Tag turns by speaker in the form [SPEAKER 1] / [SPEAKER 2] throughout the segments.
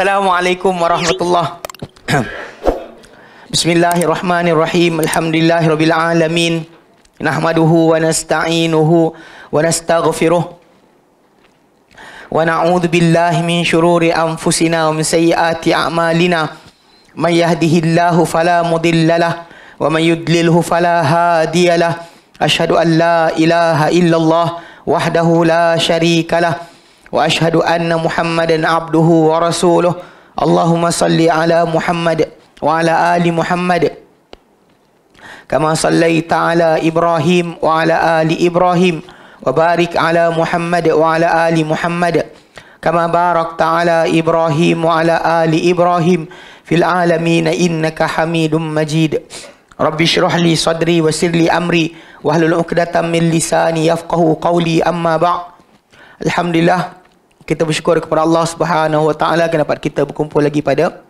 [SPEAKER 1] Assalamualaikum warahmatullahi Bismillahirrahmanirrahim Alhamdulillahirabbil alamin nahmaduhu wa nasta'inuhu wa nastaghfiruh wa na'udzu billahi min shururi anfusina wa min sayyiati a'malina man yahdihillahu fala mudilla wa man yudlilhu fala hadiya lahu ashhadu an la ilaha illallah wahdahu la sharika lahu واشهد ان محمدا عبده ورسوله اللهم صل على محمد وعلى ال محمد كما صليت على ابراهيم وعلى ال ابراهيم وبارك على محمد وعلى ال محمد كما باركت على ابراهيم وعلى ال ابراهيم في العالمين انك حميد مجيد رب اشرح لي صدري وسر لي امري واحلل عقدة من لساني يفقه قولي اما بعد الحمد لله kita bersyukur kepada Allah Subhanahu Wa Taala kerana dapat kita berkumpul lagi pada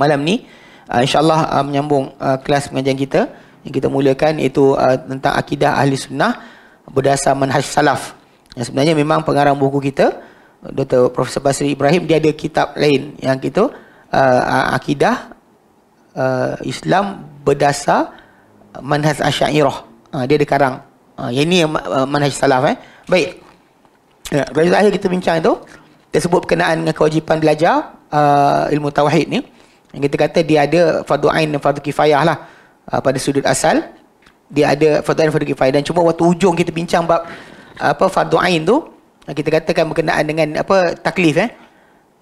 [SPEAKER 1] malam ni. Uh, InsyaAllah uh, menyambung uh, kelas pengajian kita yang kita mulakan iaitu uh, tentang akidah ahli sunnah berdasar manhaj salaf. Yang sebenarnya memang pengarang buku kita, Dr. Prof. Basri Ibrahim, dia ada kitab lain yang kita uh, akidah uh, Islam berdasar manhaj asyairah. Uh, dia ada karang. Uh, ini yang manhaj salaf. Eh. Baik. Ya, baik akhir kita bincang tu tersebut berkenaan dengan kewajipan belajar uh, ilmu tauhid ni. Yang kita kata dia ada fardu ain dan fardu kifayah lah uh, pada sudut asal. Dia ada fardu ain dan fardu kifayah dan cuma waktu hujung kita bincang bab uh, apa fardu ain tu uh, kita katakan berkenaan dengan apa taklif eh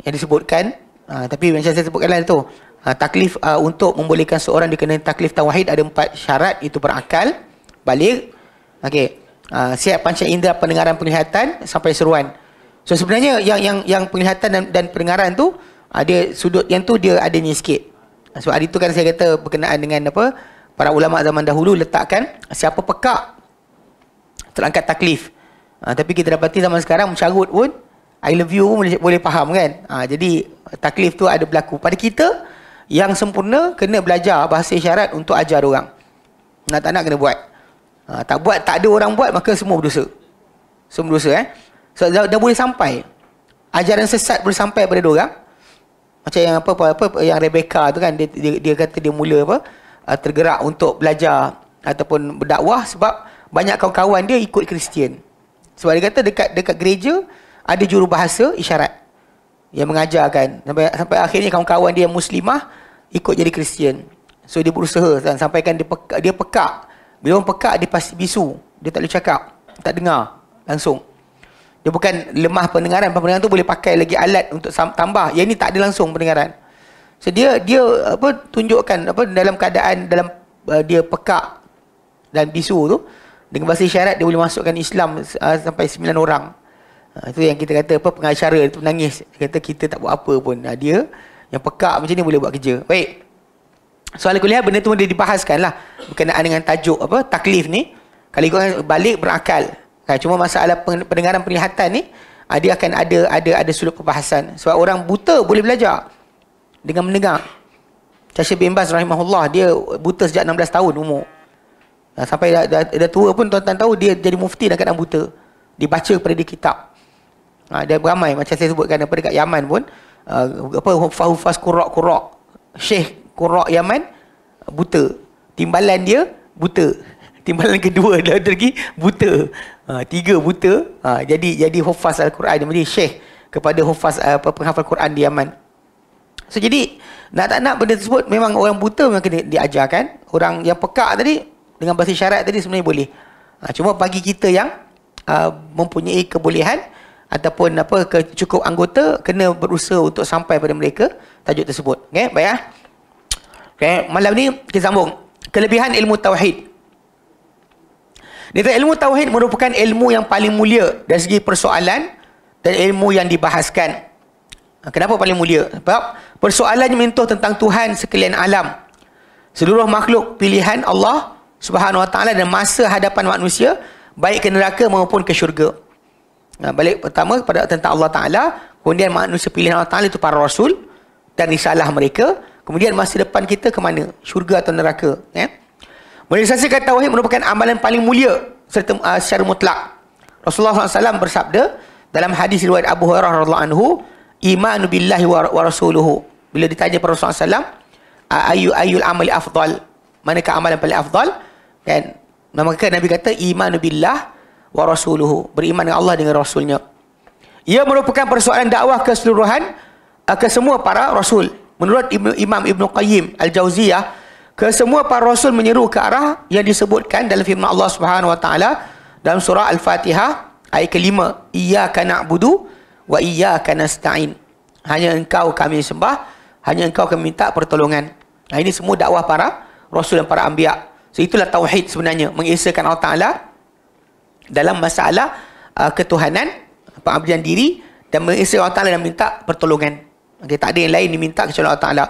[SPEAKER 1] yang disebutkan uh, tapi macam saya sebutkan lah tu uh, taklif uh, untuk membolehkan seorang dikenai taklif tauhid ada empat syarat itu berakal balik okey Ah, siap panca indera pendengaran penglihatan sampai seruan. So sebenarnya yang yang yang penglihatan dan, dan pendengaran tu ada ah, sudut yang tu dia ada ni sikit. Ah, so, hari tu kan saya kata berkenaan dengan apa para ulama zaman dahulu letakkan siapa pekak terangkat taklif. Uh, tapi kita dapati zaman sekarang mencarut pun I love you boleh, boleh faham kan. Uh, jadi taklif tu ada berlaku. Pada kita yang sempurna kena belajar bahasa syarat untuk ajar orang. Nak tak nak kena buat. Ha, tak buat, tak ada orang buat, maka semua berdosa. Semua berdosa, eh. So, dah, dah boleh sampai. Ajaran sesat boleh sampai pada dia orang. Macam yang apa, apa, apa, yang Rebecca tu kan, dia, dia, dia kata dia mula apa, ha, tergerak untuk belajar ataupun berdakwah sebab banyak kawan-kawan dia ikut Kristian. Sebab dia kata dekat dekat gereja ada juru bahasa isyarat yang mengajarkan sampai sampai akhirnya kawan-kawan dia yang muslimah ikut jadi Kristian. So dia berusaha dan sampaikan dia peka, dia pekak bila orang pekak, dia pasti bisu. Dia tak boleh cakap. Tak dengar. Langsung. Dia bukan lemah pendengaran. Pendengaran tu boleh pakai lagi alat untuk tambah. Yang ini tak ada langsung pendengaran. So, dia, dia apa tunjukkan apa dalam keadaan dalam uh, dia pekak dan bisu tu. Dengan bahasa syarat dia boleh masukkan Islam uh, sampai sembilan orang. Uh, itu yang kita kata apa pengacara itu menangis. Dia kata kita tak buat apa pun. Uh, dia yang pekak macam ni boleh buat kerja. Baik soalan kuliah benda tu dia dibahaskan lah berkenaan dengan tajuk apa taklif ni kalau ikutkan balik berakal kan? cuma masalah pendengaran penglihatan ni ha, dia akan ada ada ada sulit pembahasan sebab orang buta boleh belajar dengan mendengar Cahaya bin Bas rahimahullah dia buta sejak 16 tahun umur ha, sampai dah, dah, dah tua pun tuan-tuan tahu dia jadi mufti dan kadang buta dia baca kepada dia kitab ha, dia beramai macam saya sebutkan daripada kat Yaman pun uh, apa fahufas kurak kurak syekh kurak Yaman buta. Timbalan dia buta. Timbalan kedua dah lagi buta. Ha, tiga buta. Ha, jadi jadi hafaz al-Quran dia menjadi syekh kepada hafaz eh, apa penghafal Quran di Yaman. So jadi nak tak nak benda tersebut memang orang buta memang kena diajarkan. Orang yang pekak tadi dengan bahasa syarat tadi sebenarnya boleh. Ha, cuma bagi kita yang uh, mempunyai kebolehan ataupun apa cukup anggota kena berusaha untuk sampai pada mereka tajuk tersebut. Okey, baik ah. Ya? Okay. Malam ni kita sambung. Kelebihan ilmu tauhid. Dia ilmu tauhid merupakan ilmu yang paling mulia dari segi persoalan dan ilmu yang dibahaskan. Kenapa paling mulia? Sebab persoalan yang menyentuh tentang Tuhan sekalian alam. Seluruh makhluk pilihan Allah Subhanahu Wa Taala dan masa hadapan manusia baik ke neraka maupun ke syurga. Ha, balik pertama kepada tentang Allah Taala, kemudian manusia pilihan Allah Taala itu para rasul dan risalah mereka. Kemudian masa depan kita ke mana? Syurga atau neraka? Ya? Menyelesaikan tauhid merupakan amalan paling mulia serta uh, secara mutlak. Rasulullah SAW bersabda dalam hadis riwayat Abu Hurairah radhiallahu anhu, iman billahi warasuluhu. wa Bila ditanya kepada Rasulullah SAW, ayu ayul amal afdal? ke amalan paling afdal? Kan? Maka Nabi kata iman billah warasuluhu. Beriman dengan Allah dengan rasulnya. Ia merupakan persoalan dakwah keseluruhan uh, ke semua para rasul. Menurut Ibn, Imam Ibn Qayyim al jauziyah kesemua para rasul menyeru ke arah yang disebutkan dalam firman Allah Subhanahu wa taala dalam surah Al-Fatihah ayat kelima, "Iyyaka budu, wa iyyaka nasta'in." Hanya engkau kami sembah, hanya engkau kami minta pertolongan. Nah, ini semua dakwah para rasul dan para anbiya. So itulah tauhid sebenarnya, mengesakan Allah Taala dalam masalah uh, ketuhanan, pengabdian diri dan mengesakan Allah Taala dan minta pertolongan. Okay, tak ada yang lain diminta kecuali Allah Ta'ala.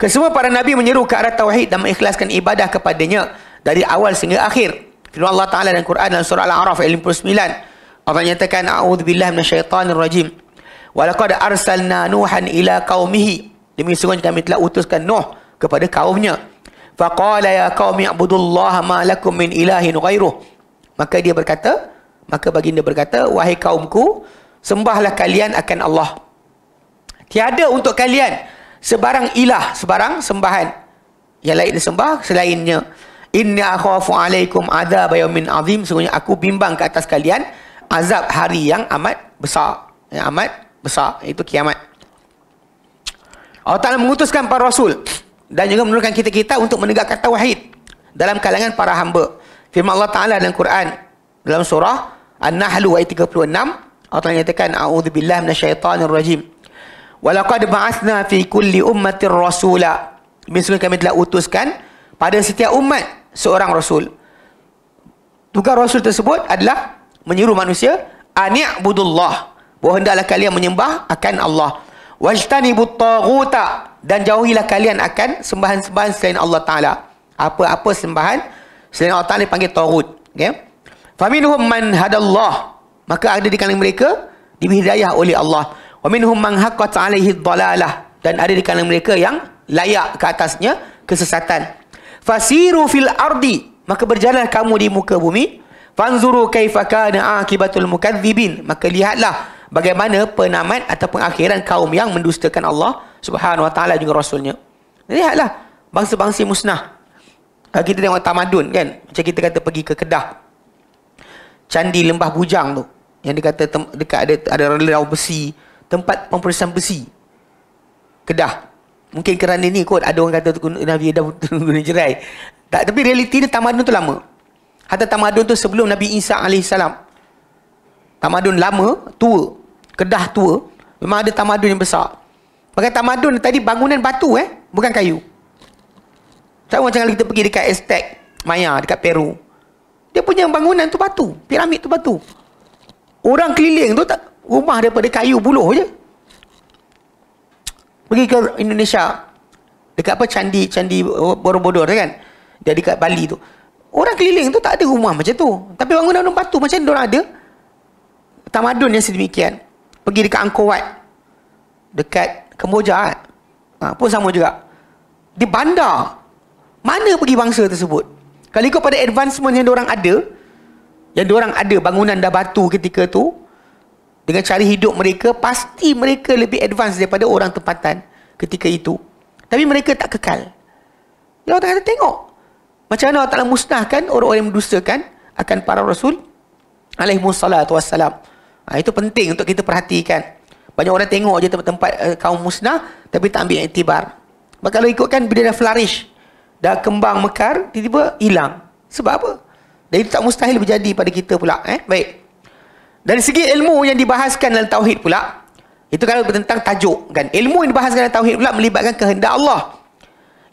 [SPEAKER 1] Kesemua para Nabi menyeru ke arah Tauhid dan mengikhlaskan ibadah kepadanya dari awal sehingga akhir. Firman Allah Ta'ala dalam Quran dalam surah Al-A'raf ayat 59. Allah nyatakan, A'udhu Billah syaitanir rajim. Walakad arsalna Nuhan ila kaumihi. Demi sungguh kami telah utuskan Nuh kepada kaumnya. Faqala ya kaumi abudullaha ma lakum min ilahin ghairuh. Maka dia berkata, maka baginda berkata, Wahai kaumku, sembahlah kalian akan Allah. Tiada untuk kalian sebarang ilah, sebarang sembahan yang lain disembah selainnya. Inna akhafu alaikum azab yaumin azim. Sungguhnya aku bimbang ke atas kalian azab hari yang amat besar. Yang amat besar itu kiamat. Allah Ta'ala mengutuskan para rasul dan juga menurunkan kita kita untuk menegakkan tauhid dalam kalangan para hamba. Firman Allah Ta'ala dalam Quran dalam surah An-Nahl ayat 36 Allah Ta'ala nyatakan A'udhu billah minasyaitanir rajim. Walaqad ba'athna fi kulli ummatin rasula. Ibn kami telah utuskan pada setiap umat seorang rasul. Tugas rasul tersebut adalah menyuruh manusia ani'budullah. Bahawa hendaklah kalian menyembah akan Allah. Wajtanibut taguta. Dan jauhilah kalian akan sembahan-sembahan selain Allah Ta'ala. Apa-apa sembahan selain Allah Ta'ala dipanggil tagut. Okay? Faminuhum man hadallah. Maka ada di kalangan mereka dihidayah oleh Allah wa minhum man haqqat alaihi dhalalah dan ada di kalangan mereka yang layak ke atasnya kesesatan fasiru fil ardi maka berjalan kamu di muka bumi fanzuru kaifa kana akibatul mukadzibin maka lihatlah bagaimana penamat atau pengakhiran kaum yang mendustakan Allah Subhanahu wa taala juga rasulnya lihatlah bangsa-bangsa musnah kita tengok tamadun kan macam kita kata pergi ke kedah candi lembah bujang tu yang dikata dekat ada ada relau besi tempat pemperiksaan besi. Kedah. Mungkin kerana ni kot ada orang kata Nabi dah guna jerai. Tak, tapi realiti ni tamadun tu lama. Hatta tamadun tu sebelum Nabi Isa AS. Tamadun lama, tua. Kedah tua. Memang ada tamadun yang besar. Bagai tamadun tadi bangunan batu eh. Bukan kayu. Tahu macam kalau kita pergi dekat Aztec Maya, dekat Peru. Dia punya bangunan tu batu. Piramid tu batu. Orang keliling tu tak, rumah daripada kayu buluh je. Pergi ke Indonesia. Dekat apa candi candi Borobudur tu kan? Dia dekat Bali tu. Orang keliling tu tak ada rumah macam tu. Tapi bangunan orang batu macam dia ada. Tamadun yang sedemikian. Pergi dekat Angkor Wat. Dekat Kemboja. Kan? Ha, pun sama juga. Di bandar. Mana pergi bangsa tersebut? Kalau ikut pada advancement yang orang ada, yang orang ada bangunan dah batu ketika tu, dengan cara hidup mereka pasti mereka lebih advance daripada orang tempatan ketika itu tapi mereka tak kekal Allah Ta'ala tengok macam mana Allah Ta'ala musnahkan orang-orang yang mendustakan akan para rasul alaihi salatu wassalam ha, itu penting untuk kita perhatikan banyak orang tengok je tempat-tempat uh, kaum musnah tapi tak ambil iktibar maka kalau ikutkan bila dah flourish dah kembang mekar tiba-tiba hilang sebab apa? dan itu tak mustahil berjadi pada kita pula eh? baik dari segi ilmu yang dibahaskan dalam tauhid pula, itu kalau bertentang tajuk kan. Ilmu yang dibahaskan dalam tauhid pula melibatkan kehendak Allah.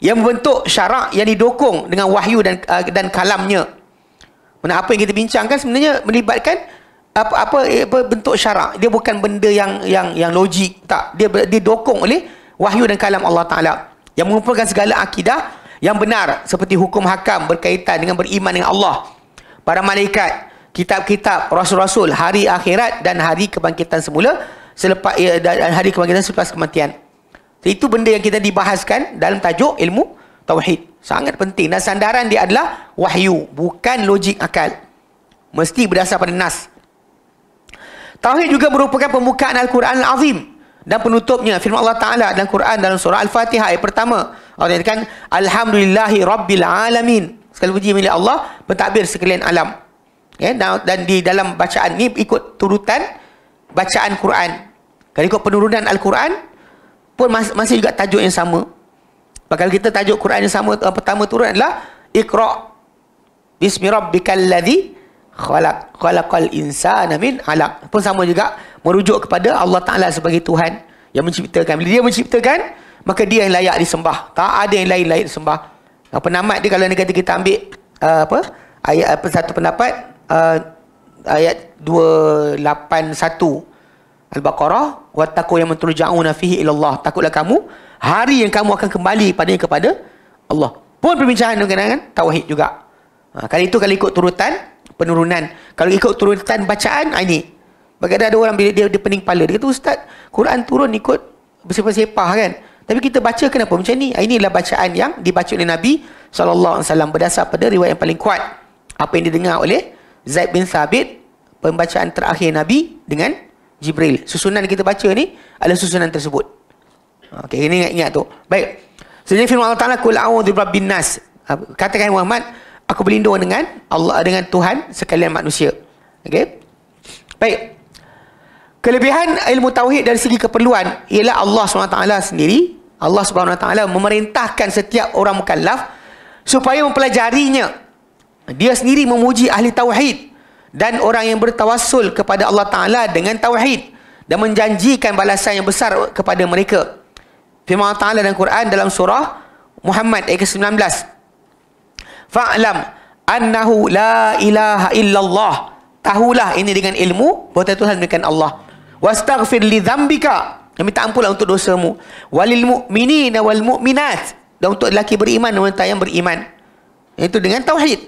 [SPEAKER 1] Yang membentuk syarak yang didokong dengan wahyu dan uh, dan kalamnya. Mana apa yang kita bincangkan sebenarnya melibatkan apa apa, apa bentuk syarak. Dia bukan benda yang yang yang logik tak. Dia didukung oleh wahyu dan kalam Allah Taala yang mengumpulkan segala akidah yang benar seperti hukum hakam berkaitan dengan beriman dengan Allah para malaikat kitab-kitab rasul-rasul hari akhirat dan hari kebangkitan semula selepas eh, dan hari kebangkitan selepas kematian. Itu benda yang kita dibahaskan dalam tajuk ilmu tauhid. Sangat penting dan sandaran dia adalah wahyu, bukan logik akal. Mesti berdasar pada nas. Tauhid juga merupakan pembukaan Al-Quran Al-Azim dan penutupnya firman Allah Taala dalam Quran dalam surah Al-Fatihah ayat pertama. Allah katakan alhamdulillahi rabbil alamin. Sekali puji milik Allah pentadbir sekalian alam yeah, dan di dalam bacaan ni ikut turutan bacaan Quran kalau ikut penurunan Al-Quran pun mas- masih juga tajuk yang sama kalau kita tajuk Quran yang sama uh, pertama turun adalah Iqra Bismi rabbikal ladzi khalaq khalaqal insana min alaq pun sama juga merujuk kepada Allah Taala sebagai Tuhan yang menciptakan bila dia menciptakan maka dia yang layak disembah tak ada yang lain lain disembah penamat dia kalau negatif kita ambil uh, apa ayat apa satu pendapat uh, ayat 281 Al-Baqarah wa taqu yang turja'una fihi ilallah takutlah kamu hari yang kamu akan kembali pada kepada Allah pun perbincangan dengan tauhid juga ha, kali itu kalau ikut turutan penurunan kalau ikut turutan bacaan ah, ini bagaimana ada orang bila dia, dia pening kepala dia kata ustaz Quran turun ikut bersepah-sepah kan tapi kita baca kenapa macam ni ah, ini adalah bacaan yang dibaca oleh Nabi SAW berdasar pada riwayat yang paling kuat apa yang didengar oleh Zaid bin Thabit pembacaan terakhir Nabi dengan Jibril. Susunan kita baca ni adalah susunan tersebut. Okey, ini ingat, ingat tu. Baik. Sejenis firman Allah Ta'ala, Kul a'udhu nas. Ah, katakan Muhammad, aku berlindung dengan Allah dengan Tuhan sekalian manusia. Okey. Baik. Kelebihan ilmu tauhid dari segi keperluan ialah Allah SWT sendiri. Allah SWT memerintahkan setiap orang mukallaf supaya mempelajarinya dia sendiri memuji ahli tauhid dan orang yang bertawassul kepada Allah Taala dengan tauhid dan menjanjikan balasan yang besar kepada mereka. Firman Allah Taala dalam Quran dalam surah Muhammad ayat 19. Fa'lam annahu la ilaha illallah. Tahulah ini dengan ilmu bahawa Tuhan bukan Allah. Wastaghfir li dhanbika. Dan minta ampunlah untuk dosamu. Walil mu'minina wal mu'minat. Dan untuk lelaki beriman dan wanita yang beriman. Itu dengan tauhid.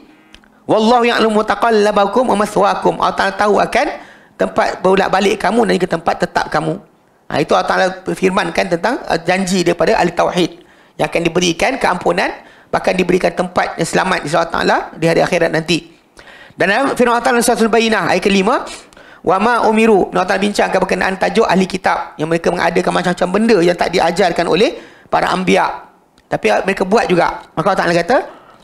[SPEAKER 1] Wallahu ya'lamu taqallabakum wa maswaakum. Allah Taala tahu akan tempat berulak balik kamu dan juga tempat tetap kamu. Ha, itu Allah Taala firmankan tentang uh, janji daripada ahli tauhid yang akan diberikan keampunan bahkan diberikan tempat yang selamat di sisi Allah di hari akhirat nanti. Dan dalam firman Allah Taala surah Al-Bayyinah ayat kelima Wa ma umiru Allah Taala bincangkan berkenaan tajuk ahli kitab yang mereka mengadakan macam-macam benda yang tak diajarkan oleh para anbiya. Tapi mereka buat juga. Maka Allah Taala kata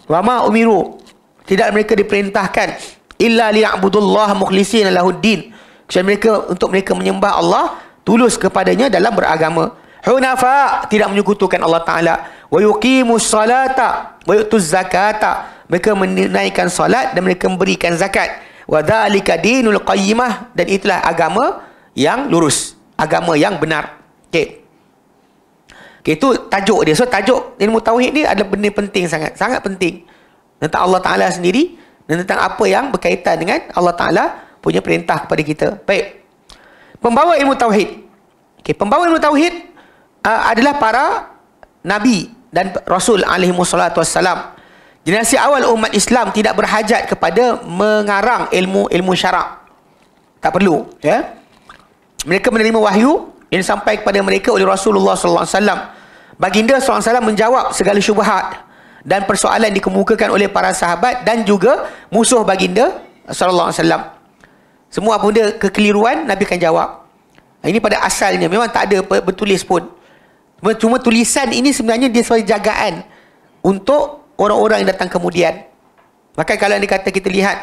[SPEAKER 1] Wa ma umiru tidak mereka diperintahkan illa liya'budullah mukhlisina din. kecuali mereka untuk mereka menyembah Allah tulus kepadanya dalam beragama hunafa tidak menyekutukan Allah taala wa yuqimus salata wa yutuz zakata mereka menunaikan solat dan mereka memberikan zakat wa dzalika dinul qayyimah dan itulah agama yang lurus agama yang benar okey okay, itu tajuk dia so tajuk ilmu tauhid ni adalah benda penting sangat sangat penting tentang Allah Ta'ala sendiri dan tentang apa yang berkaitan dengan Allah Ta'ala punya perintah kepada kita. Baik. Pembawa ilmu Tauhid. Okay. Pembawa ilmu Tauhid uh, adalah para Nabi dan Rasul alaihimu salatu wassalam. Generasi awal umat Islam tidak berhajat kepada mengarang ilmu-ilmu syarak. Tak perlu. Ya. Yeah. Mereka menerima wahyu yang sampai kepada mereka oleh Rasulullah SAW. Baginda SAW menjawab segala syubhat dan persoalan dikemukakan oleh para sahabat dan juga musuh baginda sallallahu alaihi wasallam. Semua benda kekeliruan Nabi akan jawab. Ini pada asalnya memang tak ada bertulis pun. Cuma tulisan ini sebenarnya dia sebagai jagaan untuk orang-orang yang datang kemudian. Maka kalau yang dikata kita lihat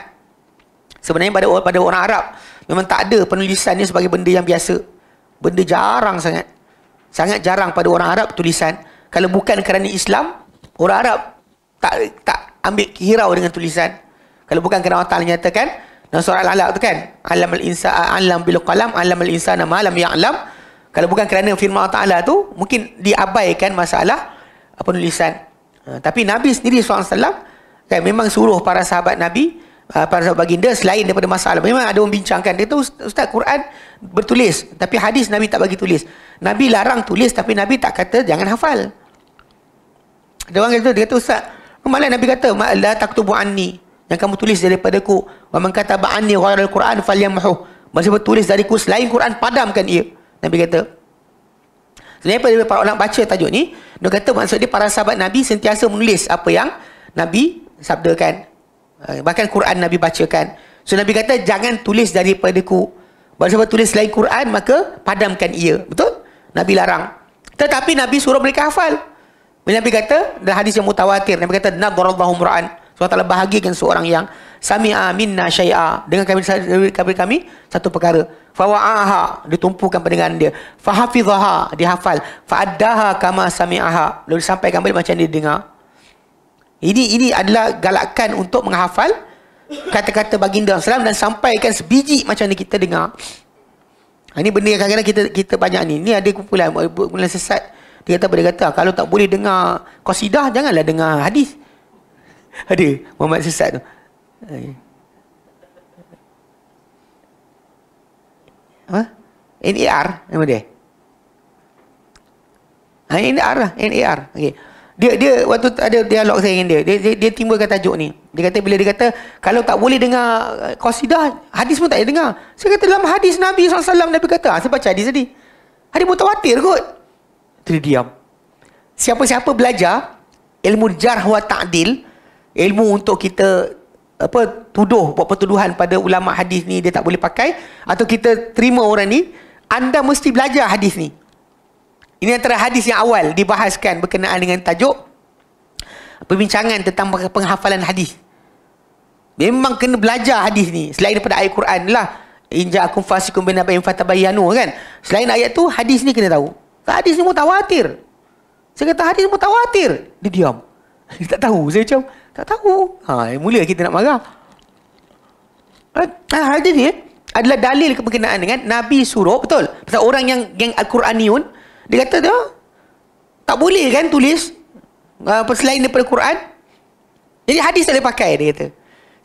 [SPEAKER 1] sebenarnya pada pada orang Arab memang tak ada penulisan ini sebagai benda yang biasa. Benda jarang sangat. Sangat jarang pada orang Arab tulisan. Kalau bukan kerana Islam, orang Arab tak tak ambil hirau dengan tulisan. Kalau bukan kerana Allah Ta'ala nyatakan, dalam surah Al-Alaq tu kan, alam al-insa alam bil qalam alam al-insana ma lam ya'lam. Kalau bukan kerana firman Allah Ta'ala tu, mungkin diabaikan masalah uh, penulisan. Uh, tapi Nabi sendiri SAW kan, memang suruh para sahabat Nabi, uh, para sahabat baginda selain daripada masalah. Memang ada orang bincangkan. Dia tahu Ustaz Quran bertulis. Tapi hadis Nabi tak bagi tulis. Nabi larang tulis tapi Nabi tak kata jangan hafal. Dia orang kata, dia kata Ustaz, Malah Nabi kata, "La taktubu anni." Yang kamu tulis daripada ku, "Wa man kataba anni ghayra al-Quran falyamhu." Maksud betul tulis dari ku selain Quran padamkan ia. Nabi kata. Sebenarnya daripada para orang baca tajuk ni, dia kata maksud dia para sahabat Nabi sentiasa menulis apa yang Nabi sabdakan. Eh, bahkan Quran Nabi bacakan. So Nabi kata, "Jangan tulis daripada ku." Maksud apa tulis selain Quran maka padamkan ia. Betul? Nabi larang. Tetapi Nabi suruh mereka hafal. Bila Nabi kata dalam hadis yang mutawatir Nabi kata nadarallahu mur'an. Sebab Allah bahagikan seorang yang sami'a minna syai'a dengan kami kami, kami satu perkara. Fawa'aha ditumpukan pendengaran dia. Fahafizaha dihafal. Fa'addaha kama sami'aha. Lalu disampaikan balik macam dia dengar. Ini ini adalah galakan untuk menghafal kata-kata baginda Rasulullah dan sampaikan sebiji macam ni kita dengar. Ha, ini benda yang kadang-kadang kita, kita banyak ni. Ini ada kumpulan, kumpulan sesat. Dia kata apa? kata, kalau tak boleh dengar kosidah, janganlah dengar hadis. Ada Muhammad sesat tu. Ha? Eh. NAR nama dia. Ha, NAR lah, NAR. Okay. Dia dia waktu ada dialog saya dengan dia, dia dia, dia timbulkan tajuk ni. Dia kata bila dia kata kalau tak boleh dengar qasidah, eh, hadis pun tak payah dengar. Saya kata dalam hadis Nabi SAW Nabi kata, ha, saya baca hadis tadi. Hadis mutawatir kot kena diam. Siapa-siapa belajar ilmu jarh wa ta'dil, ilmu untuk kita apa tuduh buat pertuduhan pada ulama hadis ni dia tak boleh pakai atau kita terima orang ni, anda mesti belajar hadis ni. Ini antara hadis yang awal dibahaskan berkenaan dengan tajuk perbincangan tentang penghafalan hadis. Memang kena belajar hadis ni selain daripada ayat Quran lah. Inja akum fasikum bin nabain fatabayanu kan. Selain ayat tu hadis ni kena tahu semua tak mutawatir. Saya kata hadis semua tak mutawatir. Dia diam. Dia tak tahu. Saya macam, tak tahu. Ha, mula kita nak marah. Ha, hadis ni eh, adalah dalil berkenaan dengan Nabi suruh, betul? Pasal orang yang geng Al-Quraniun, dia kata dia, tak boleh kan tulis uh, selain daripada Quran. Jadi hadis tak boleh pakai, dia kata.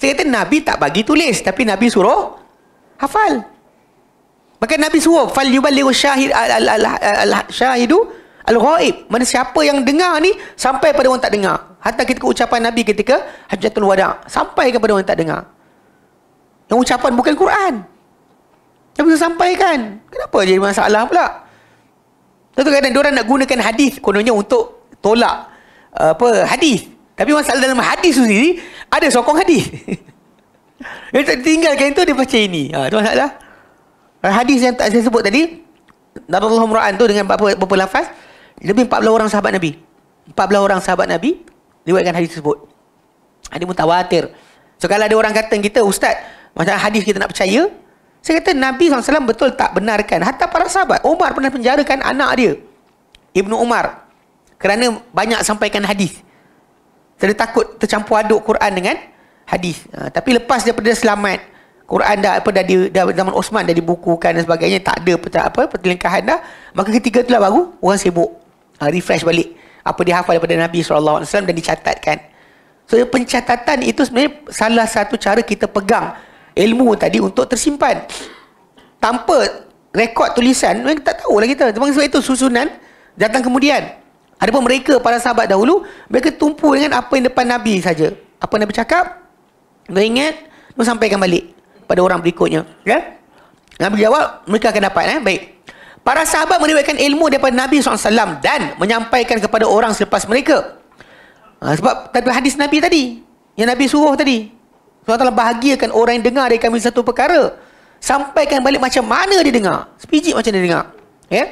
[SPEAKER 1] Saya kata Nabi tak bagi tulis, tapi Nabi suruh hafal. Maka Nabi suruh fal yuballighu syahid al al al syahidu al ghaib. Mana siapa yang dengar ni sampai pada orang tak dengar. Hatta ketika ucapan Nabi ketika hajatul Wada sampai kepada orang tak dengar. Yang ucapan bukan Quran. Nabi sudah sampaikan. Kenapa jadi masalah pula? Tentu kadang orang nak gunakan hadis kononnya untuk tolak apa hadis. Tapi masalah dalam hadis sendiri ada sokong hadis. Dia tak tinggalkan itu dia baca ini. Ha, tu masalah. Eh, hadis yang saya sebut tadi, Darallahu Mura'an tu dengan berapa, berapa lafaz, lebih 14 orang sahabat Nabi. 14 orang sahabat Nabi liwatkan hadis tersebut. Hadis ah, mutawatir. So kalau ada orang kata kita, Ustaz, macam hadis kita nak percaya, saya kata Nabi SAW betul tak benarkan. Hatta para sahabat, Umar pernah penjarakan anak dia, Ibnu Umar. Kerana banyak sampaikan hadis. Jadi takut tercampur aduk Quran dengan hadis. Uh, tapi lepas daripada selamat, Quran dah apa dah di dah zaman Osman dah dibukukan dan sebagainya tak ada petang, apa pertelingkahan dah maka ketiga itulah baru orang sibuk ha, refresh balik apa dihafal daripada Nabi SAW dan dicatatkan so pencatatan itu sebenarnya salah satu cara kita pegang ilmu tadi untuk tersimpan tanpa rekod tulisan kita tak tahu lagi kita sebab itu susunan datang kemudian ada mereka para sahabat dahulu mereka tumpu dengan apa yang depan Nabi saja apa Nabi cakap mereka ingat mereka sampaikan balik pada orang berikutnya. Ya? Nabi jawab, mereka akan dapat. Eh? Baik. Para sahabat meriwayatkan ilmu daripada Nabi SAW dan menyampaikan kepada orang selepas mereka. Ha, sebab tadi hadis Nabi tadi. Yang Nabi suruh tadi. Sebab telah bahagiakan orang yang dengar dari kami satu perkara. Sampaikan balik macam mana dia dengar. Sepijik macam dia dengar. Ya?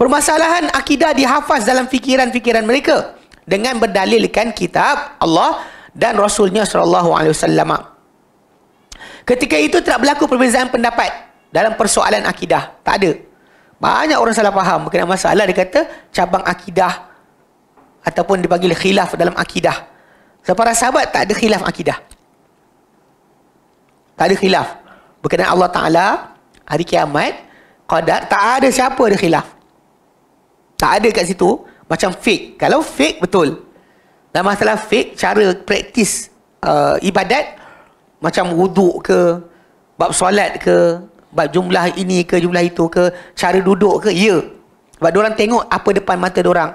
[SPEAKER 1] Permasalahan akidah dihafaz dalam fikiran-fikiran mereka. Dengan berdalilkan kitab Allah dan Rasulnya SAW. Ketika itu tidak berlaku perbezaan pendapat dalam persoalan akidah. Tak ada. Banyak orang salah faham berkenaan masalah. Dia kata cabang akidah ataupun dipanggil khilaf dalam akidah. So, para sahabat tak ada khilaf akidah. Tak ada khilaf. Berkenaan Allah Ta'ala, hari kiamat, qadar, tak ada siapa ada khilaf. Tak ada kat situ. Macam fake. Kalau fake, betul. Dalam masalah fake, cara praktis uh, ibadat, macam wuduk ke bab solat ke bab jumlah ini ke jumlah itu ke cara duduk ke ya sebab dia orang tengok apa depan mata dia orang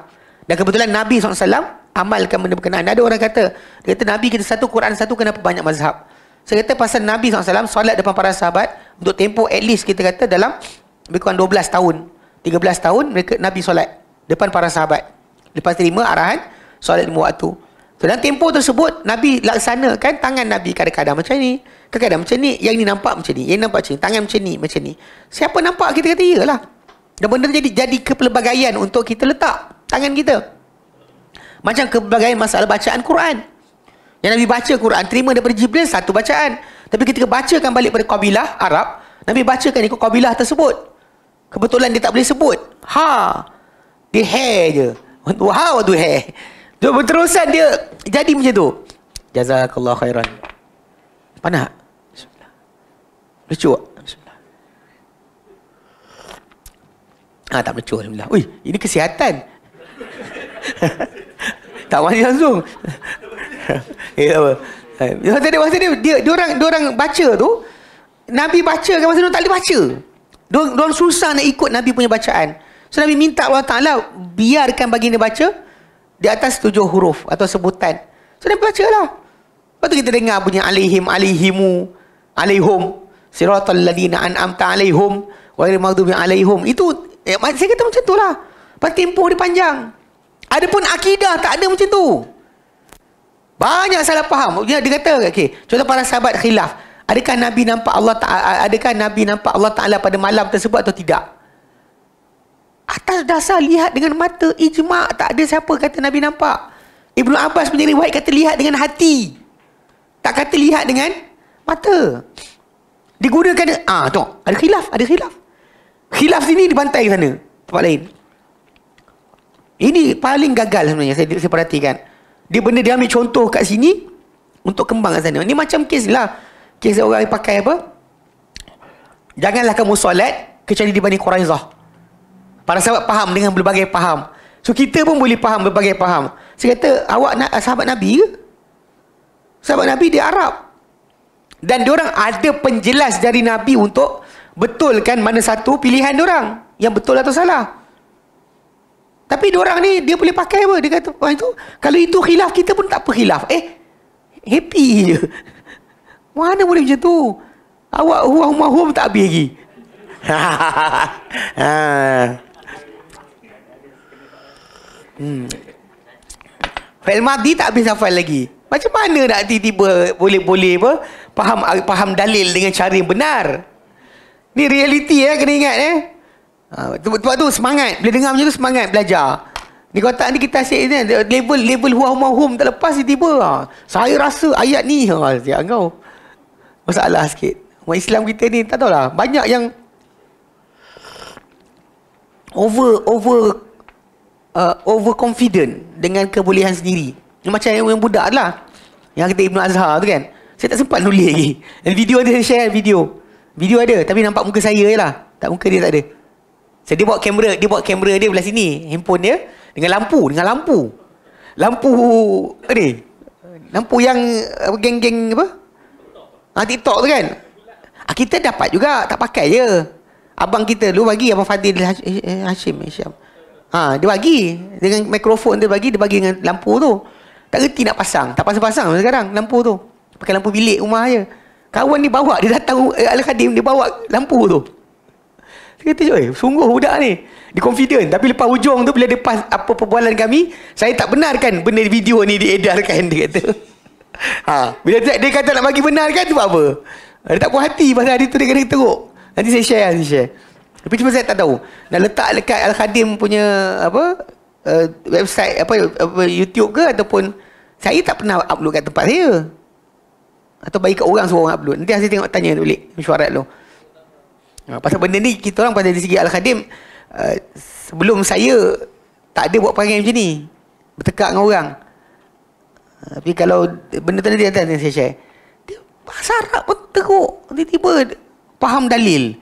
[SPEAKER 1] dan kebetulan Nabi SAW amalkan benda berkenaan ada orang kata dia kata Nabi kita satu Quran satu kenapa banyak mazhab saya kata pasal Nabi SAW solat depan para sahabat untuk tempoh at least kita kata dalam lebih kurang 12 tahun 13 tahun mereka Nabi solat depan para sahabat lepas terima arahan solat lima waktu So, dalam tempoh tersebut, Nabi laksanakan tangan Nabi kadang-kadang macam ni. Kadang-kadang macam ni. Yang ni nampak macam ni. Yang ni nampak macam ni. Tangan macam ni, macam ni. Siapa nampak kita kata iyalah. Dan benda jadi jadi kepelbagaian untuk kita letak tangan kita. Macam kepelbagaian masalah bacaan Quran. Yang Nabi baca Quran, terima daripada Jibril satu bacaan. Tapi ketika bacakan balik pada kabilah Arab, Nabi bacakan ikut kabilah tersebut. Kebetulan dia tak boleh sebut. Ha. Dia hair je. Wow, tu hair. Dia berterusan dia jadi macam tu. Jazakallah khairan. Panas? Bismillah. Lucu tak? Bismillah. Ha, tak lucu. Bismillah. Ui, ini kesihatan. tak mandi langsung. ya, apa? Eh, dia, masa dia, dia, dia orang, dia orang baca tu, Nabi baca kan masa dia tak boleh baca. Dia, dia susah nak ikut Nabi punya bacaan. So Nabi minta Allah Ta'ala biarkan bagi dia baca, di atas tujuh huruf atau sebutan. So, dia baca lah. Lepas tu kita dengar bunyi alihim, alihimu, alihum. Siratul ladina an'amta alihum. Wa ilmu maghdubi alihum. Itu, eh, saya kata macam tu lah. Lepas tempoh dia panjang. Ada pun akidah tak ada macam tu. Banyak salah faham. Dia, ya, dia kata, okay, contoh para sahabat khilaf. Adakah Nabi nampak Allah Ta'ala adakah Nabi nampak Allah Ta'ala pada malam tersebut atau tidak? Atas dasar lihat dengan mata Ijma' tak ada siapa kata Nabi nampak Ibnu Abbas punya riwayat kata lihat dengan hati Tak kata lihat dengan mata Digunakan ah tengok ada khilaf ada khilaf Khilaf sini dibantai ke sana tempat lain Ini paling gagal sebenarnya saya, saya perhatikan Dia benda dia ambil contoh kat sini Untuk kembang kat sana Ini macam kes lah Kes orang yang pakai apa Janganlah kamu solat Kecuali dibanding Quraizah Para sahabat faham dengan berbagai faham. So kita pun boleh faham berbagai faham. Saya kata awak nak eh, sahabat Nabi ke? Sahabat Nabi dia Arab. Dan orang ada penjelas dari Nabi untuk betulkan mana satu pilihan orang Yang betul atau salah. Tapi orang ni dia boleh pakai apa? Dia kata ah, itu, kalau itu khilaf kita pun tak apa khilaf. Eh happy je. Mana boleh macam tu? Awak huah-huah tak habis lagi. Ha. Hmm. Fail madi tak habis hafal lagi. Macam mana nak tiba-tiba boleh-boleh apa? Faham faham dalil dengan cara yang benar. Ni realiti ya, eh, kena ingat eh. Ha, tu, tu semangat. Bila dengar macam tu semangat belajar. Ni kotak ni kita asyik ni. Eh, level, level huah huah hum tak lepas ni tiba. Ha. Saya rasa ayat ni. Ha, siap kau. Masalah sikit. Umat Islam kita ni tak tahulah. Banyak yang over over uh, overconfident dengan kebolehan sendiri. Macam yang, yang budak lah. Yang kata Ibn Azhar tu kan. Saya tak sempat nulis lagi. Dan video ada saya share video. Video ada tapi nampak muka saya je lah. Tak muka dia tak ada. Saya so, dia buat kamera, dia buat kamera dia belah sini, handphone dia dengan lampu, dengan lampu. Lampu eh, ni. Lampu yang apa, geng-geng apa? Ha, TikTok tu kan? Ha, kita dapat juga, tak pakai je. Abang kita dulu bagi, Abang Fadil Hashim. Hashim. Ha, dia bagi dengan mikrofon dia bagi, dia bagi dengan lampu tu. Tak reti nak pasang. Tak pasang-pasang lah sekarang lampu tu. Pakai lampu bilik rumah aja. Kawan ni bawa, dia datang eh, Al-Khadim, dia bawa lampu tu. Dia kata, eh, sungguh budak ni. Dia confident. Tapi lepas hujung tu, bila dia pas apa perbualan kami, saya tak benarkan benda video ni diedarkan, dia kata. Ha, bila dia, dia kata nak bagi benarkan, tu apa? Dia tak puas hati pasal hari tu dia kena teruk. Nanti saya share, saya lah, share. Tapi cuma saya tak tahu. Nak letak dekat Al-Khadim punya apa uh, website apa, apa YouTube ke ataupun saya tak pernah upload kat tempat saya. Atau bagi kat orang suruh orang upload. Nanti saya tengok tanya balik mesyuarat tu. Ha, pasal benda ni kita orang pada segi Al-Khadim uh, sebelum saya tak ada buat panggil macam ni. Bertekak dengan orang. Uh, tapi kalau benda tu dia tanya saya share. Dia bahasa Arab pun teruk. Tiba-tiba faham dalil.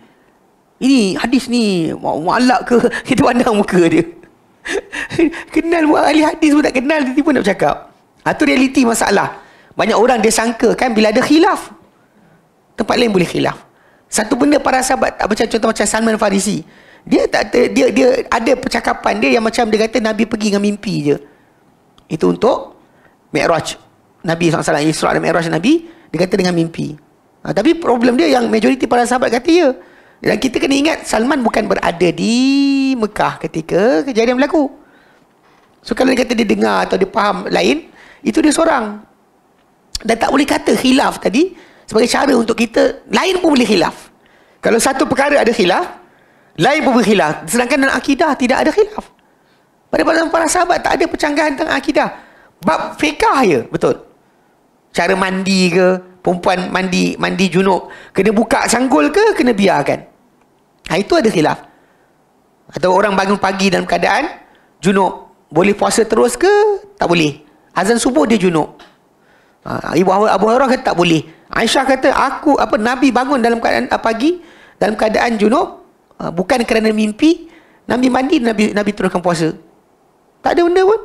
[SPEAKER 1] Ini hadis ni Malak ke Kita pandang muka dia Kenal buat ahli hadis pun tak kenal Dia pun nak bercakap Itu ha, realiti masalah Banyak orang dia sangka kan Bila ada khilaf Tempat lain boleh khilaf Satu benda para sahabat Macam contoh macam Salman Farisi Dia tak dia, dia, dia ada percakapan dia Yang macam dia kata Nabi pergi dengan mimpi je Itu untuk Mi'raj Nabi SAW Isra' dan Mi'raj Nabi Dia kata dengan mimpi ha, Tapi problem dia yang Majoriti para sahabat kata ya dan kita kena ingat Salman bukan berada di Mekah ketika kejadian berlaku. So kalau dia kata dia dengar atau dia faham lain, itu dia seorang. Dan tak boleh kata khilaf tadi sebagai cara untuk kita, lain pun boleh khilaf. Kalau satu perkara ada khilaf, lain pun boleh berkhilaf. Sedangkan dalam akidah tidak ada khilaf. Pada para sahabat tak ada percanggahan tentang akidah. Bab fiqah je, betul. Cara mandi ke, perempuan mandi mandi junub kena buka sanggul ke kena biarkan ha, itu ada khilaf atau orang bangun pagi dalam keadaan junub boleh puasa terus ke tak boleh azan subuh dia junub ha, Ibu Abu, Abu Hurairah kata tak boleh Aisyah kata aku apa Nabi bangun dalam keadaan eh, pagi dalam keadaan junub ha, bukan kerana mimpi Nabi mandi Nabi Nabi teruskan puasa tak ada benda pun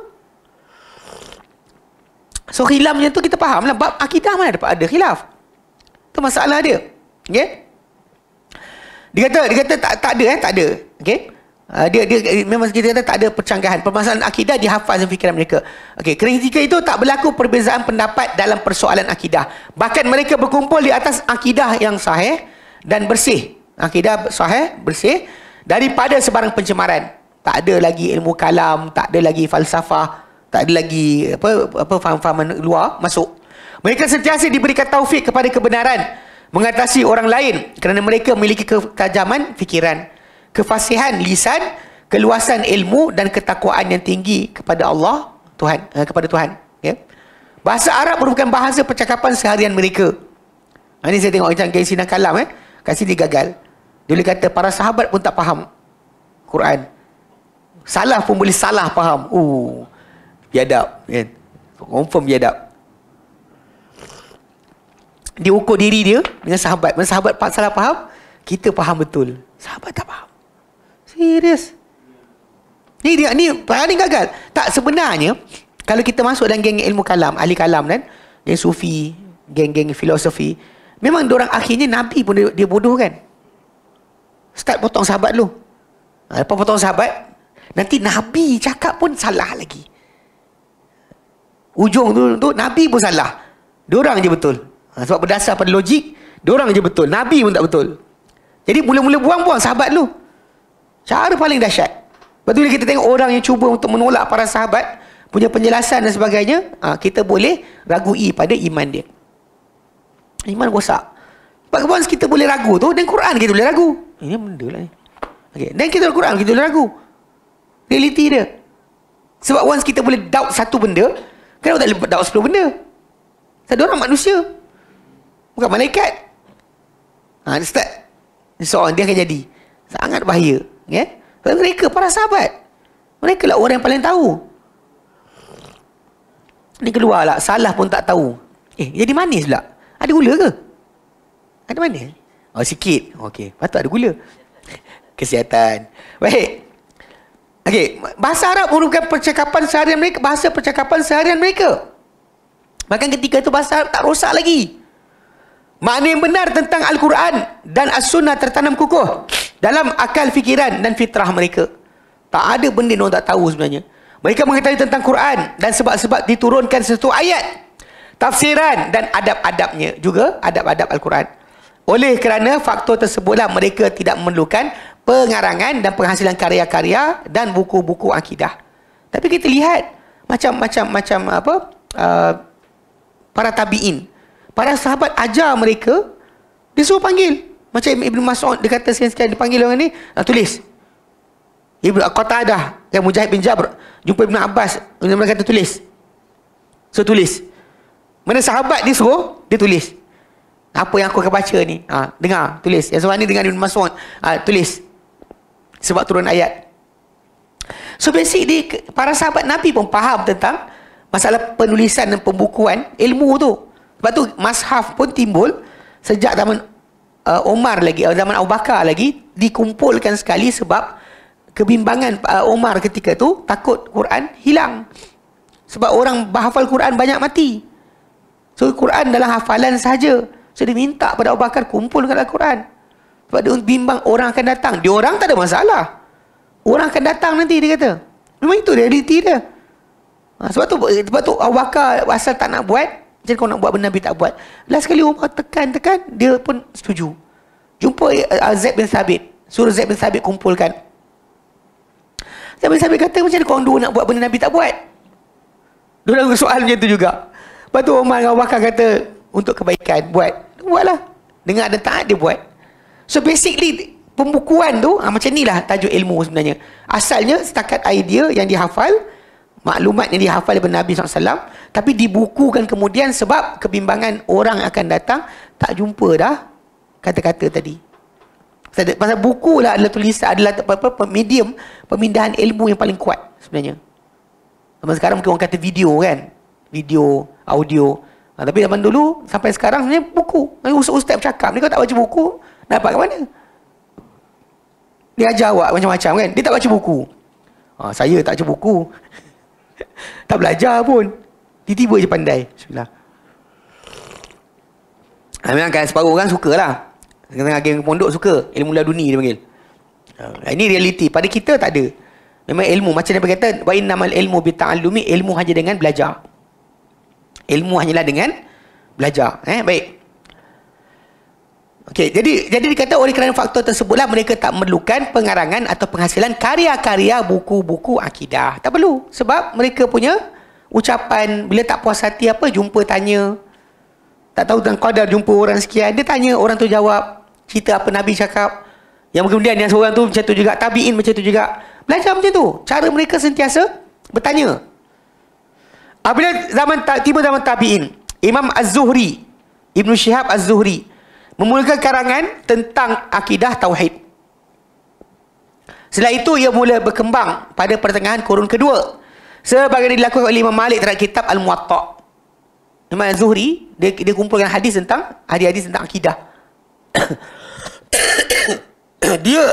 [SPEAKER 1] So khilaf macam tu kita faham lah. Bab akidah mana dapat ada khilaf. Itu masalah dia. Okay? Dia kata, dia kata tak, tak ada eh, tak ada. Okay? Uh, ah, dia, dia, dia, memang kita kata tak ada percanggahan. Permasalahan akidah dihafaz dalam fikiran mereka. Okay, kritikal itu tak berlaku perbezaan pendapat dalam persoalan akidah. Bahkan mereka berkumpul di atas akidah yang sahih dan bersih. Akidah sahih, bersih. Daripada sebarang pencemaran. Tak ada lagi ilmu kalam, tak ada lagi falsafah tak ada lagi apa apa faham-faham luar masuk. Mereka sentiasa diberikan taufik kepada kebenaran mengatasi orang lain kerana mereka memiliki ketajaman fikiran, kefasihan lisan, keluasan ilmu dan ketakwaan yang tinggi kepada Allah Tuhan eh, kepada Tuhan. Ya? Bahasa Arab merupakan bahasa percakapan seharian mereka. Ini ha, saya tengok macam Kaisina Kalam eh. Kat sini gagal. Dia kata para sahabat pun tak faham Quran. Salah pun boleh salah faham. Uh biadab kan confirm biadab dia ukur diri dia dengan sahabat mana sahabat pak salah faham kita faham betul sahabat tak faham serius ni dia ni perkara ni gagal tak sebenarnya kalau kita masuk dalam geng ilmu kalam ahli kalam kan geng sufi geng-geng filosofi memang orang akhirnya nabi pun dia, dia bodoh kan start potong sahabat dulu ha, lepas potong sahabat nanti nabi cakap pun salah lagi Ujung tu, tu Nabi pun salah. Diorang je betul. Ha, sebab berdasar pada logik, diorang je betul. Nabi pun tak betul. Jadi mula-mula buang-buang sahabat lu. Cara paling dahsyat. Lepas tu kita tengok orang yang cuba untuk menolak para sahabat, punya penjelasan dan sebagainya, ha, kita boleh ragui pada iman dia. Iman rosak. Bagaimana kita boleh ragu tu? Dan Quran kita boleh ragu. Ini eh, benda lah ni. Okay. Dan kita Quran kita boleh ragu. Realiti dia. Sebab once kita boleh doubt satu benda, Kenapa tak boleh dakwah 10 benda? Sebab orang manusia. Bukan manaikat. Ha, Ustaz. So, dia akan jadi. Sangat bahaya. Ya? Yeah? So, mereka para sahabat. Mereka lah orang yang paling tahu. Ni keluar lah. Salah pun tak tahu. Eh, jadi manis pula. Ada gula ke? Ada manis? Oh, sikit. Okey. Patut ada gula. Kesihatan. Baik. Okey, bahasa Arab merupakan percakapan seharian mereka, bahasa percakapan seharian mereka. Maka ketika itu bahasa Arab tak rosak lagi. Makna yang benar tentang Al-Quran dan As-Sunnah tertanam kukuh dalam akal fikiran dan fitrah mereka. Tak ada benda yang tak tahu sebenarnya. Mereka mengetahui tentang Quran dan sebab-sebab diturunkan sesuatu ayat. Tafsiran dan adab-adabnya juga, adab-adab Al-Quran. Oleh kerana faktor tersebutlah mereka tidak memerlukan pengarangan dan penghasilan karya-karya dan buku-buku akidah. Tapi kita lihat macam-macam macam apa uh, para tabiin, para sahabat ajar mereka dia suruh panggil. Macam Ibn Mas'ud dia kata sekian-sekian dia orang ni, ah, tulis. Ibn Qatadah yang Mujahid bin Jabr jumpa Ibn Abbas, mereka kata tulis. So tulis. Mana sahabat dia suruh, dia tulis. Apa yang aku akan baca ni? Ha, dengar, tulis. Yang seorang ni dengan Ibn Mas'ud, ha, tulis sebab turun ayat. So di para sahabat Nabi pun faham tentang masalah penulisan dan pembukuan ilmu tu. Sebab tu mashaf pun timbul sejak zaman uh, Umar lagi, uh, zaman Abu Bakar lagi dikumpulkan sekali sebab kebimbangan uh, Umar ketika tu takut Quran hilang. Sebab orang hafal Quran banyak mati. So Quran dalam hafalan saja. So dia minta pada Abu Bakar kumpulkanlah Quran. Pada bimbang orang akan datang. Dia orang tak ada masalah. Orang akan datang nanti dia kata. Memang itu realiti dia. Ha, sebab tu sebab tu awak asal tak nak buat, jadi kau nak buat benda Nabi tak buat. Last kali Umar tekan-tekan, dia pun setuju. Jumpa eh, Zaid bin Sabit. Suruh Zaid bin Sabit kumpulkan. Zaid bin Sabit kata, macam mana korang dua nak buat benda Nabi tak buat? Dua orang soal macam tu juga. Lepas tu Umar dengan Wakar kata, untuk kebaikan, buat. Buatlah. Dengar ada taat, dia buat. So basically pembukuan tu ha, macam inilah tajuk ilmu sebenarnya. Asalnya setakat idea yang dihafal, maklumat yang dihafal daripada Nabi SAW. Tapi dibukukan kemudian sebab kebimbangan orang akan datang tak jumpa dah kata-kata tadi. Pasal buku lah adalah tulisan, adalah apa, apa medium pemindahan ilmu yang paling kuat sebenarnya. Zaman sekarang mungkin orang kata video kan. Video, audio. Ha, tapi zaman dulu sampai sekarang sebenarnya buku. Ustaz-ustaz bercakap. Ni kau tak baca buku, Dapat ke mana? Dia ajar awak macam-macam kan? Dia tak baca buku. Ha, saya tak baca buku. tak belajar pun. Tiba-tiba je pandai. Bismillah. Ha, memang kan separuh orang sukalah. Tengah-tengah geng pondok suka. Ilmu laduni dia panggil. Ha, ini realiti. Pada kita tak ada. Memang ilmu. Macam dia berkata, Wa innamal ilmu bita'allumi. Ilmu hanya dengan belajar. Ilmu hanyalah dengan belajar. Eh, baik. Okey, jadi jadi dikatakan oleh kerana faktor tersebutlah mereka tak memerlukan pengarangan atau penghasilan karya-karya buku-buku akidah. Tak perlu sebab mereka punya ucapan bila tak puas hati apa jumpa tanya tak tahu tentang qadar jumpa orang sekian dia tanya orang tu jawab cerita apa nabi cakap yang kemudian yang seorang tu macam tu juga tabiin macam tu juga belajar macam tu cara mereka sentiasa bertanya apabila zaman tiba zaman tabiin Imam Az-Zuhri Ibn Shihab Az-Zuhri memulakan karangan tentang akidah tauhid. Selepas itu ia mula berkembang pada pertengahan kurun kedua. Sebagai dilakukan oleh Imam Malik terhadap kitab Al-Muwatta. Imam Zuhri dia, dia kumpulkan hadis tentang hadis-hadis tentang akidah. dia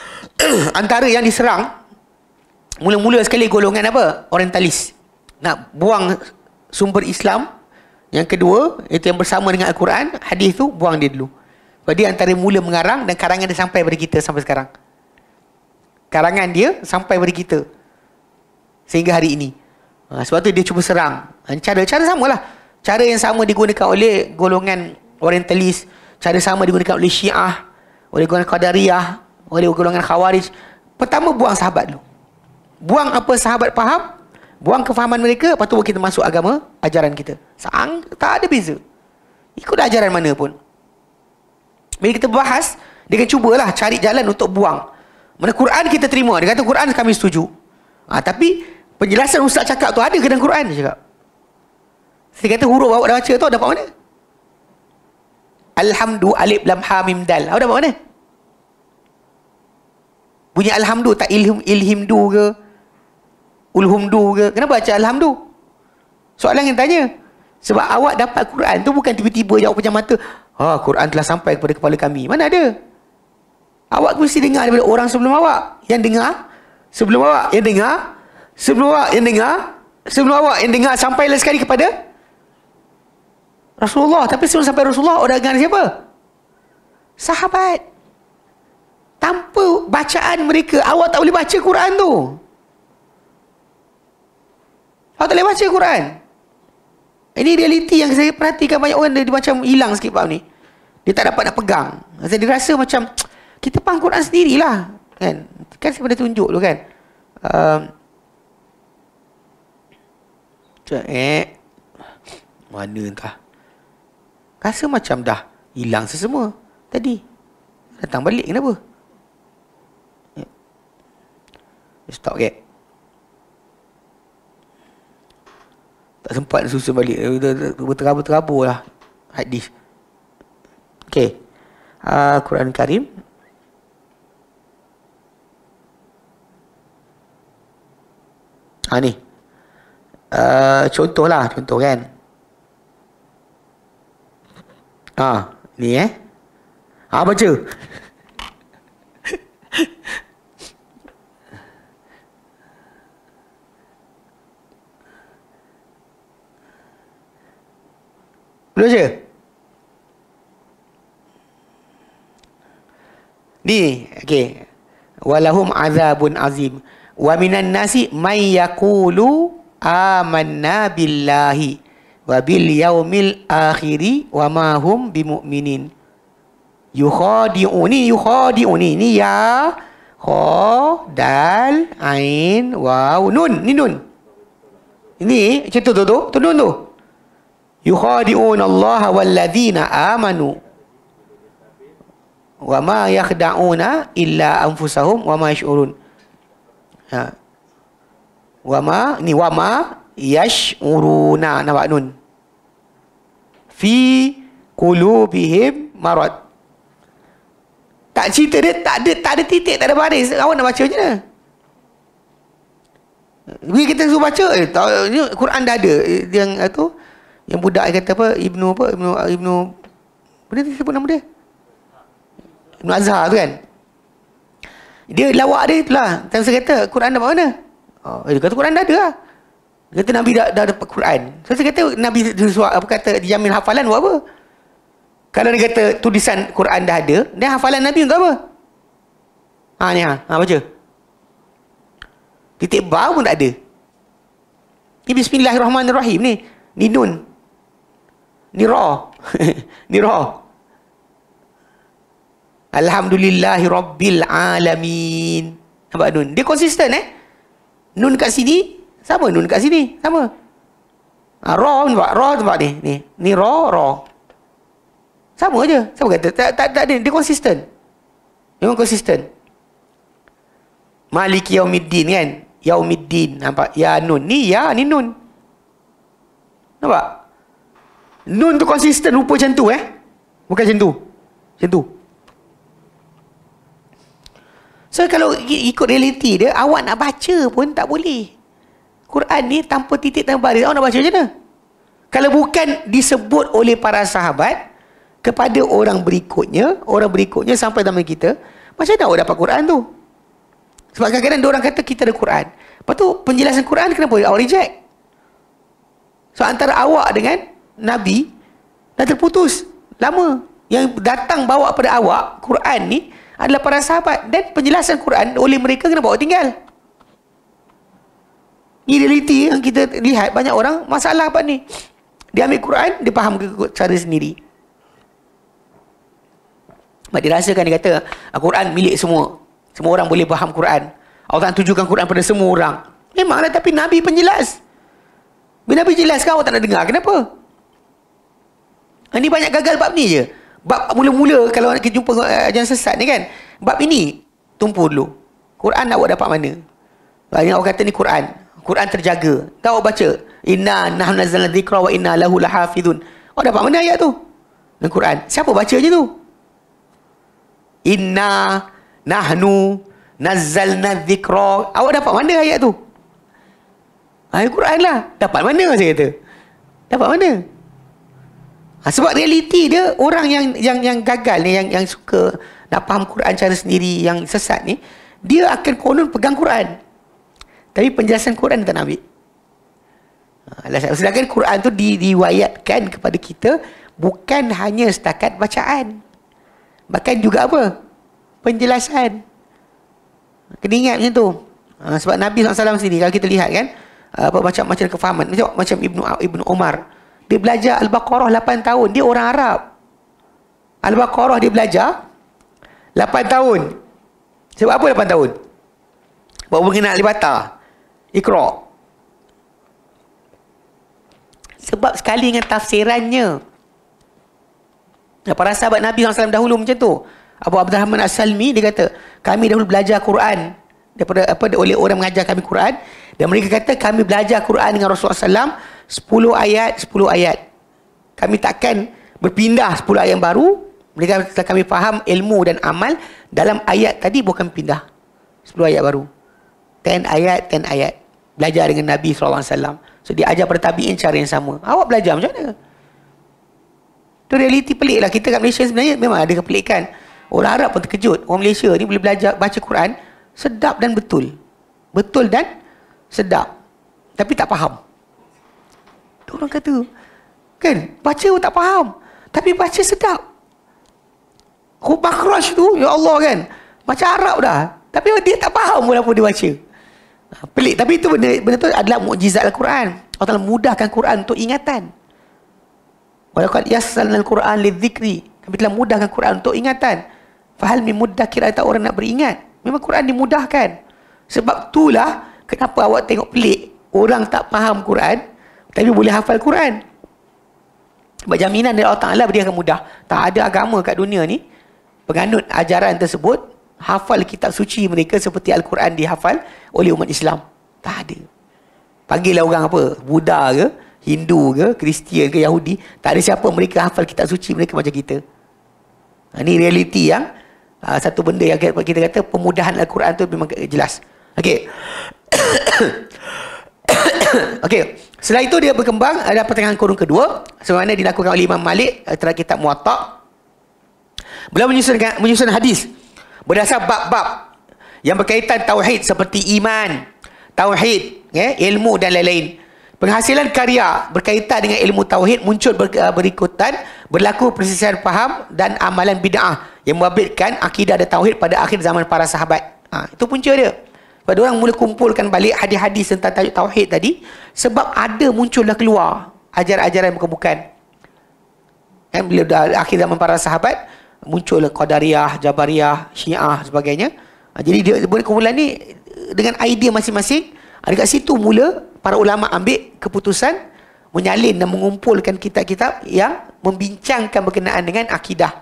[SPEAKER 1] antara yang diserang mula-mula sekali golongan apa? Orientalis. Nak buang sumber Islam yang kedua, itu yang bersama dengan Al-Quran, hadis tu buang dia dulu. Jadi antara mula mengarang dan karangan dia sampai pada kita sampai sekarang. Karangan dia sampai pada kita. Sehingga hari ini. Ha, sebab tu dia cuba serang. Ha, cara, cara sama lah. Cara yang sama digunakan oleh golongan orientalis. Cara sama digunakan oleh syiah. Oleh golongan qadariyah. Oleh golongan khawarij. Pertama buang sahabat dulu. Buang apa sahabat faham, Buang kefahaman mereka, lepas tu kita masuk agama, ajaran kita. Sang, tak ada beza. Ikut ajaran mana pun. Bila kita bahas, dia akan cubalah cari jalan untuk buang. Mana Quran kita terima. Dia kata Quran kami setuju. Ha, tapi penjelasan ustaz cakap tu ada ke dalam Quran? Dia cakap. Dia kata huruf awak dah baca tu dapat mana? Alhamdu alib lam ha mim dal. Awak dapat mana? Bunyi alhamdu tak ilhim, ilhim du ke? ulhumdu ke? Kenapa baca alhamdu? Soalan yang tanya. Sebab awak dapat Quran tu bukan tiba-tiba awak pejam mata. Ha, ah, Quran telah sampai kepada kepala kami. Mana ada? Awak mesti dengar daripada orang sebelum awak. Yang dengar sebelum awak. Yang dengar sebelum awak. Yang dengar sebelum awak. Yang dengar sampai lain sekali kepada Rasulullah. Tapi sebelum sampai Rasulullah, orang dengar siapa? Sahabat. Tanpa bacaan mereka, awak tak boleh baca Quran tu. Kau tak boleh baca Quran. Ini realiti yang saya perhatikan banyak orang dia, dia macam hilang sikit faham ni. Dia tak dapat nak pegang. Saya dia rasa macam kita pang Quran sendirilah. Kan? Kan saya pernah tunjuk tu kan. Um, eh. Mana entah. Rasa macam dah hilang sesemua tadi. Datang balik kenapa? Eh, stop, get. Okay. tak sempat susun balik eh, Terabur-terabur lah Hadis Okay Uh, ah, Quran Karim Ha ni uh, ah, Contoh lah Contoh kan Ha Ni eh Ha baca Raja. Di, okey. Walahum azabun azim. Wa minan nasi may yaqulu amanna billahi wa bil yaumil akhiri wa ma hum bimu'minin. Yukhadi'uni yukhadi'uni ni ya kha dal ain waw nun ni nun. Ini contoh tu tu, tu nun tu yukhadi'un Allah walladhina amanu wa ma yakhda'una illa anfusahum wa ma yash'urun ha wa ma ni wa ma yash'uruna nampak nun fi qulubihim marad tak cerita dia tak ada tak ada titik tak ada baris kau nak baca macam mana bila kita suruh baca eh, tak, Quran dah ada eh, yang eh, tu yang budak yang kata apa? Ibnu apa? Ibnu Ibnu Benda tu sebut nama dia. Ibnu Azhar tu kan. Dia lawak dia itulah. Tak saya kata Quran dah mana? Oh, dia kata Quran dah ada lah. Dia kata Nabi dah, dah dapat Quran. So, saya kata Nabi suar, apa kata dijamin hafalan buat apa? Kalau dia kata tulisan Quran dah ada, dia hafalan Nabi untuk apa? Ha ni ha, ha baca. Titik bau pun tak ada. Ini bismillahirrahmanirrahim ni. Ni nun. Ni raw. ni raw. Alhamdulillahi Rabbil Alamin. Apa nun? Dia konsisten eh. Nun kat sini, sama nun kat sini. Sama. Ha, raw nampak? Raw nampak ni. Ni, ni raw, raw. Sama aja. Sama kata. Tak, tak, tak ada. Dia konsisten. Memang konsisten. Maliki Yaumiddin kan? Yaumiddin. Nampak? Ya nun. Ni ya, ni nun. Nampak? Nun tu konsisten rupa macam tu eh. Bukan macam tu. Macam tu. So kalau ikut realiti dia, awak nak baca pun tak boleh. Quran ni tanpa titik tanpa baris, awak nak baca macam mana? Kalau bukan disebut oleh para sahabat, kepada orang berikutnya, orang berikutnya sampai zaman kita, macam mana awak dapat Quran tu? Sebab kadang-kadang orang kata kita ada Quran. Lepas tu penjelasan Quran kenapa awak reject? So antara awak dengan Nabi dah terputus lama yang datang bawa pada awak Quran ni adalah para sahabat dan penjelasan Quran oleh mereka kena bawa tinggal ini realiti yang kita lihat banyak orang masalah apa ni dia ambil Quran dia faham ke cara sendiri sebab dia rasakan dia kata ah, Quran milik semua semua orang boleh faham Quran Allah Ta'ala tujukan Quran pada semua orang memanglah tapi Nabi penjelas bila Nabi jelaskan awak tak nak dengar kenapa ini banyak gagal bab ni je. Bab mula-mula kalau nak jumpa eh, ajaran sesat ni kan. Bab ini tumpu dulu. Quran awak dapat mana? Banyak awak kata ni Quran. Quran terjaga. Tak awak baca. Inna Nahnu zalna zikra wa inna lahu lahafidun. Awak dapat mana ayat tu? Dalam Quran. Siapa baca je tu? Inna nahnu nazzalna dhikra. Awak dapat mana ayat tu? Ayat ha, Quran lah. Dapat mana saya kata? Dapat mana? Ha, sebab realiti dia orang yang yang yang gagal ni yang yang suka nak faham Quran cara sendiri yang sesat ni dia akan konon pegang Quran. Tapi penjelasan Quran dia tak nak Ha, sedangkan Quran tu di, kepada kita bukan hanya setakat bacaan. Bahkan juga apa? Penjelasan. Kena ingat macam tu. Ha, sebab Nabi SAW sendiri kalau kita lihat kan ha, apa macam macam kefahaman macam, macam Ibnu Ibnu Umar dia belajar Al-Baqarah 8 tahun. Dia orang Arab. Al-Baqarah dia belajar 8 tahun. Sebab apa 8 tahun? Sebab mengenal Alibata. Ikhra. Sebab sekali dengan tafsirannya. Apa rasa sahabat Nabi SAW dahulu macam tu. Abu Abdul Rahman As-Salmi dia kata, kami dahulu belajar Quran daripada apa oleh orang mengajar kami Quran dan mereka kata kami belajar Quran dengan Rasulullah sallallahu Sepuluh ayat, sepuluh ayat. Kami takkan berpindah sepuluh ayat baru. Mereka telah kami faham ilmu dan amal. Dalam ayat tadi bukan pindah. Sepuluh ayat baru. Ten ayat, ten ayat. Belajar dengan Nabi SAW. So, dia ajar pada tabi'in cara yang sama. Awak belajar macam mana? Itu realiti pelik lah. Kita kat Malaysia sebenarnya memang ada kepelikan. Orang Arab pun terkejut. Orang Malaysia ni boleh belajar baca Quran. Sedap dan betul. Betul dan sedap. Tapi tak faham. Ada orang kata. Kan? Baca pun tak faham. Tapi baca sedap. Khubakhraj tu, ya Allah kan. baca Arab dah. Tapi dia tak faham pun apa dia baca. Ha, pelik. Tapi itu benda, benda tu adalah mukjizat Al-Quran. Orang Ta'ala mudahkan Quran untuk ingatan. Walaqad yassalna al-Quran lidzikri. Kami telah mudahkan Quran untuk ingatan. Fahal min kira-tak orang nak beringat. Memang Quran dimudahkan. Sebab itulah kenapa awak tengok pelik orang tak faham Quran, tapi boleh hafal Quran. Sebab jaminan dari Allah Ta'ala dia akan mudah. Tak ada agama kat dunia ni. Penganut ajaran tersebut. Hafal kitab suci mereka seperti Al-Quran dihafal oleh umat Islam. Tak ada. Panggillah orang apa? Buddha ke? Hindu ke? Kristian ke? Yahudi? Tak ada siapa mereka hafal kitab suci mereka macam kita. Ini ha, realiti yang uh, satu benda yang kita kata pemudahan Al-Quran tu memang jelas. Okay. Okey, selepas itu dia berkembang ada pertengahan kurun kedua sebagaimana dilakukan oleh Imam Malik eh, terhadap kitab Muwatta. Beliau menyusun menyusun hadis berdasar bab-bab yang berkaitan tauhid seperti iman, tauhid, ya, ilmu dan lain-lain. Penghasilan karya berkaitan dengan ilmu tauhid muncul eh, berikutan berlaku persisian faham dan amalan bid'ah yang membabitkan akidah dan tauhid pada akhir zaman para sahabat. Ha, itu punca dia. Sebab dia orang mula kumpulkan balik hadis-hadis tentang tajuk tauhid tadi sebab ada muncullah keluar ajaran-ajaran bukan-bukan. Kan bila dah akhir zaman para sahabat muncullah Qadariyah, Jabariyah, Syiah sebagainya. Ha, jadi dia boleh kumpulan ni dengan idea masing-masing ha, dekat situ mula para ulama ambil keputusan menyalin dan mengumpulkan kitab-kitab yang membincangkan berkenaan dengan akidah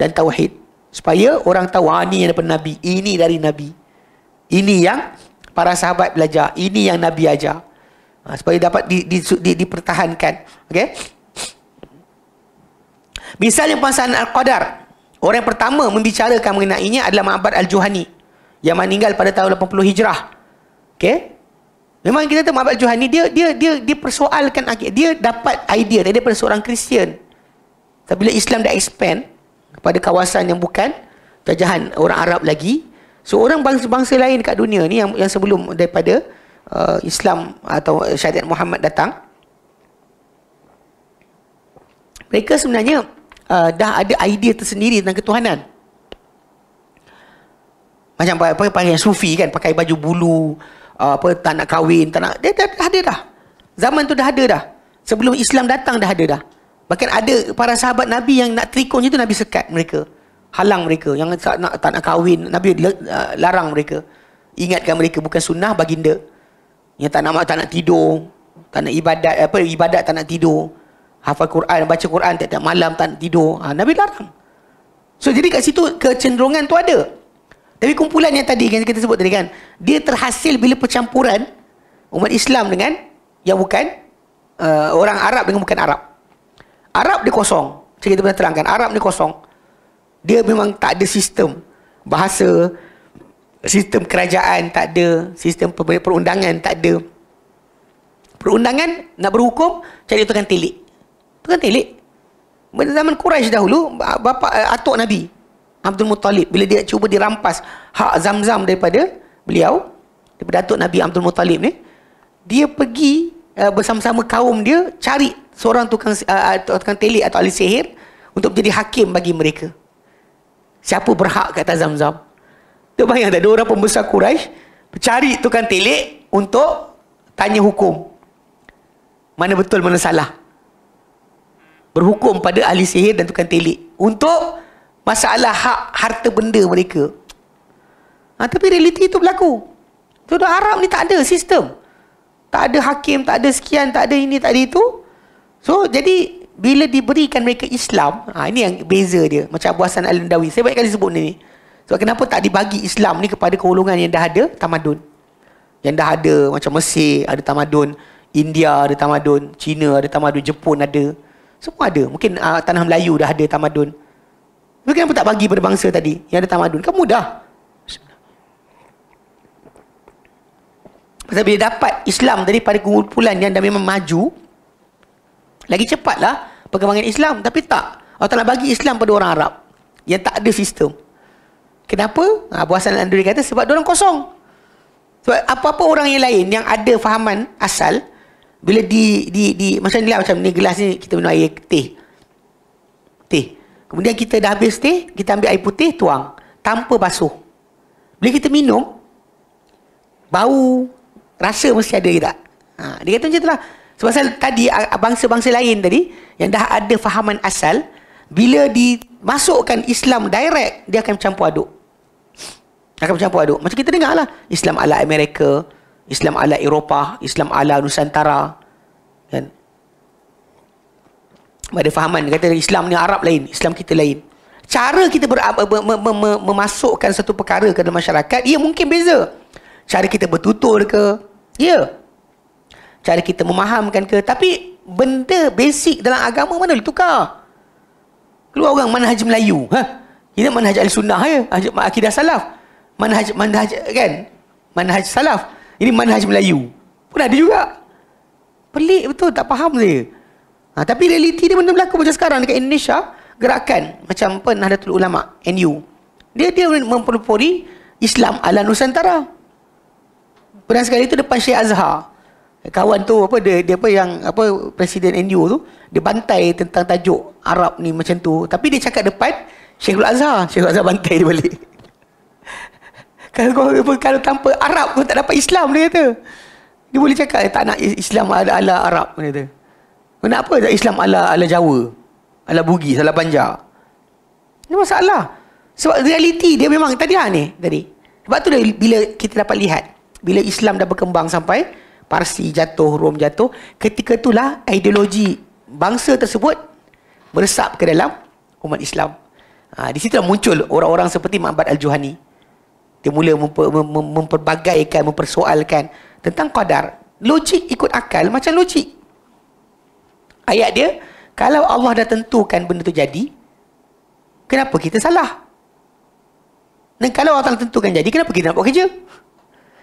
[SPEAKER 1] dan tauhid supaya orang tahu ah, ini daripada nabi ini dari nabi ini yang para sahabat belajar. Ini yang Nabi ajar. Ha, supaya dapat di, di, di, dipertahankan. Okay? Misalnya pasal Al-Qadar. Orang pertama membicarakan mengenainya adalah Ma'abad Al-Juhani. Yang meninggal pada tahun 80 Hijrah. Okay? Memang kita tahu Ma'abad Al-Juhani, dia, dia, dia, dia persoalkan akhir. Dia dapat idea daripada seorang Kristian. Tapi bila Islam dah expand kepada kawasan yang bukan jajahan orang Arab lagi, seorang bangsa-bangsa lain kat dunia ni yang yang sebelum daripada uh, Islam atau uh, syariat Muhammad datang mereka sebenarnya uh, dah ada idea tersendiri tentang ketuhanan macam pakai pakai yang sufi kan pakai baju bulu uh, apa tak nak kahwin tak nak dia dah, dah ada dah zaman tu dah ada dah sebelum Islam datang dah ada dah bahkan ada para sahabat nabi yang nak trikong tu nabi sekat mereka halang mereka yang tak nak tak nak kahwin nabi uh, larang mereka ingatkan mereka bukan sunnah baginda yang tak nak tak nak tidur tak nak ibadat apa ibadat tak nak tidur hafal Quran baca Quran tiap-tiap malam tak nak tidur ha, nabi larang so jadi kat situ kecenderungan tu ada tapi kumpulan yang tadi yang kita sebut tadi kan dia terhasil bila percampuran umat Islam dengan yang bukan uh, orang Arab dengan bukan Arab Arab dia kosong macam kita pernah terangkan Arab ni kosong dia memang tak ada sistem bahasa sistem kerajaan tak ada sistem perundangan tak ada perundangan nak berhukum cari tukang telik tukang telik pada zaman Quraisy dahulu bapa eh, atuk nabi Abdul Muttalib bila dia cuba dirampas hak zam-zam daripada beliau daripada atuk nabi Abdul Muttalib ni dia pergi uh, bersama-sama kaum dia cari seorang tukang uh, tukang telik atau ahli sihir untuk menjadi hakim bagi mereka Siapa berhak kata zam-zam? Tu bayang tak ada orang pembesar Quraisy cari tukang telik untuk tanya hukum. Mana betul mana salah. Berhukum pada ahli sihir dan tukang telik untuk masalah hak harta benda mereka. Ha, tapi realiti itu berlaku. Tuduh Arab ni tak ada sistem. Tak ada hakim, tak ada sekian, tak ada ini, tak ada itu. So, jadi bila diberikan mereka Islam, ha, ini yang beza dia. Macam Abu Hasan Al-Landawi. Saya banyak kali sebut ni. Sebab kenapa tak dibagi Islam ni kepada golongan yang dah ada tamadun. Yang dah ada macam Mesir ada tamadun. India ada tamadun. China ada tamadun. Jepun ada. Semua ada. Mungkin uh, Tanah Melayu dah ada tamadun. Tapi kenapa tak bagi pada bangsa tadi yang ada tamadun? Kamu dah. Sebab bila dapat Islam daripada kumpulan yang dah memang maju, lagi cepatlah perkembangan Islam. Tapi tak. Allah Ta'ala bagi Islam pada orang Arab. Yang tak ada sistem. Kenapa? Ha, Abu Hassan kata sebab orang kosong. Sebab apa-apa orang yang lain yang ada fahaman asal. Bila di, di, di macam ni lah. Macam ni gelas ni kita minum air teh. Teh. Kemudian kita dah habis teh. Kita ambil air putih tuang. Tanpa basuh. Bila kita minum. Bau. Rasa mesti ada ke tak? Ha, dia kata macam itulah. Sebab tadi bangsa-bangsa lain tadi yang dah ada fahaman asal, bila dimasukkan Islam direct, dia akan campur aduk. Akan campur aduk. Macam kita dengar lah. Islam ala Amerika, Islam ala Eropah, Islam ala Nusantara. Kan? Ada fahaman, dia kata Islam ni Arab lain, Islam kita lain. Cara kita ber- mem- mem- memasukkan satu perkara ke dalam masyarakat, ia mungkin beza. Cara kita bertutur ke, ya. Yeah cara kita memahamkan ke tapi benda basic dalam agama mana boleh tukar keluar orang manhaj Melayu ha ini manhaj al-sunnah ya Haji akidah salaf Mana manhaj manhaj kan manhaj salaf ini mana manhaj Melayu pun ada juga pelik betul tak faham saya ha, tapi realiti dia benda berlaku macam sekarang dekat Indonesia gerakan macam pun Nahdlatul Ulama NU dia dia mempelopori Islam ala Nusantara Pernah sekali itu depan Syekh Azhar kawan tu apa dia dia apa yang apa presiden NU tu dia bantai tentang tajuk Arab ni macam tu tapi dia cakap depan Sheikhul Azhar Sheikhul Azhar bantai dia balik kalau kalau tanpa Arab kau tak dapat Islam dia kata dia boleh cakap tak nak Islam ala ala Arab dia kata Kenapa nak apa tak Islam ala ala Jawa ala Bugis ala Banjar ini masalah sebab realiti dia memang tadi lah ni tadi sebab tu dia, bila kita dapat lihat bila Islam dah berkembang sampai Parsi jatuh, Rom jatuh. Ketika itulah ideologi bangsa tersebut meresap ke dalam umat Islam. Ha, di situ muncul orang-orang seperti Ma'bad Al-Juhani. Dia mula memperbagaikan, mempersoalkan tentang qadar. Logik ikut akal macam logik. Ayat dia, kalau Allah dah tentukan benda tu jadi, kenapa kita salah? Dan kalau Allah tentukan jadi, kenapa kita nak buat kerja?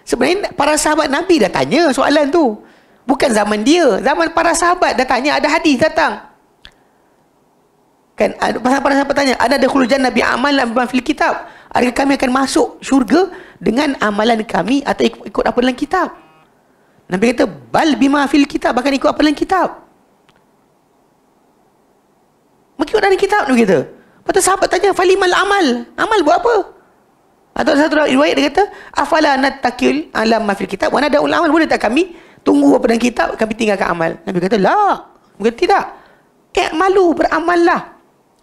[SPEAKER 1] Sebenarnya para sahabat Nabi dah tanya soalan tu. Bukan zaman dia. Zaman para sahabat dah tanya. Ada hadis datang. Kan, pasal para sahabat tanya. Ada dahulu hulujan Nabi Amal dan Bambil Kitab. Adakah kami akan masuk syurga dengan amalan kami atau ikut, ikut apa dalam kitab? Nabi kata, bal bima fil kitab. Bahkan ikut apa dalam kitab. Mungkin ikut dalam kitab, tu kata. Lepas tu sahabat tanya, falimal amal. Amal buat apa? Atau satu riwayat dia kata, afala natakil alam ma fil kitab wa nada amal boleh tak kami tunggu apa dalam kitab kami tinggalkan amal. Nabi kata, la. bukan tidak. Eh malu beramallah.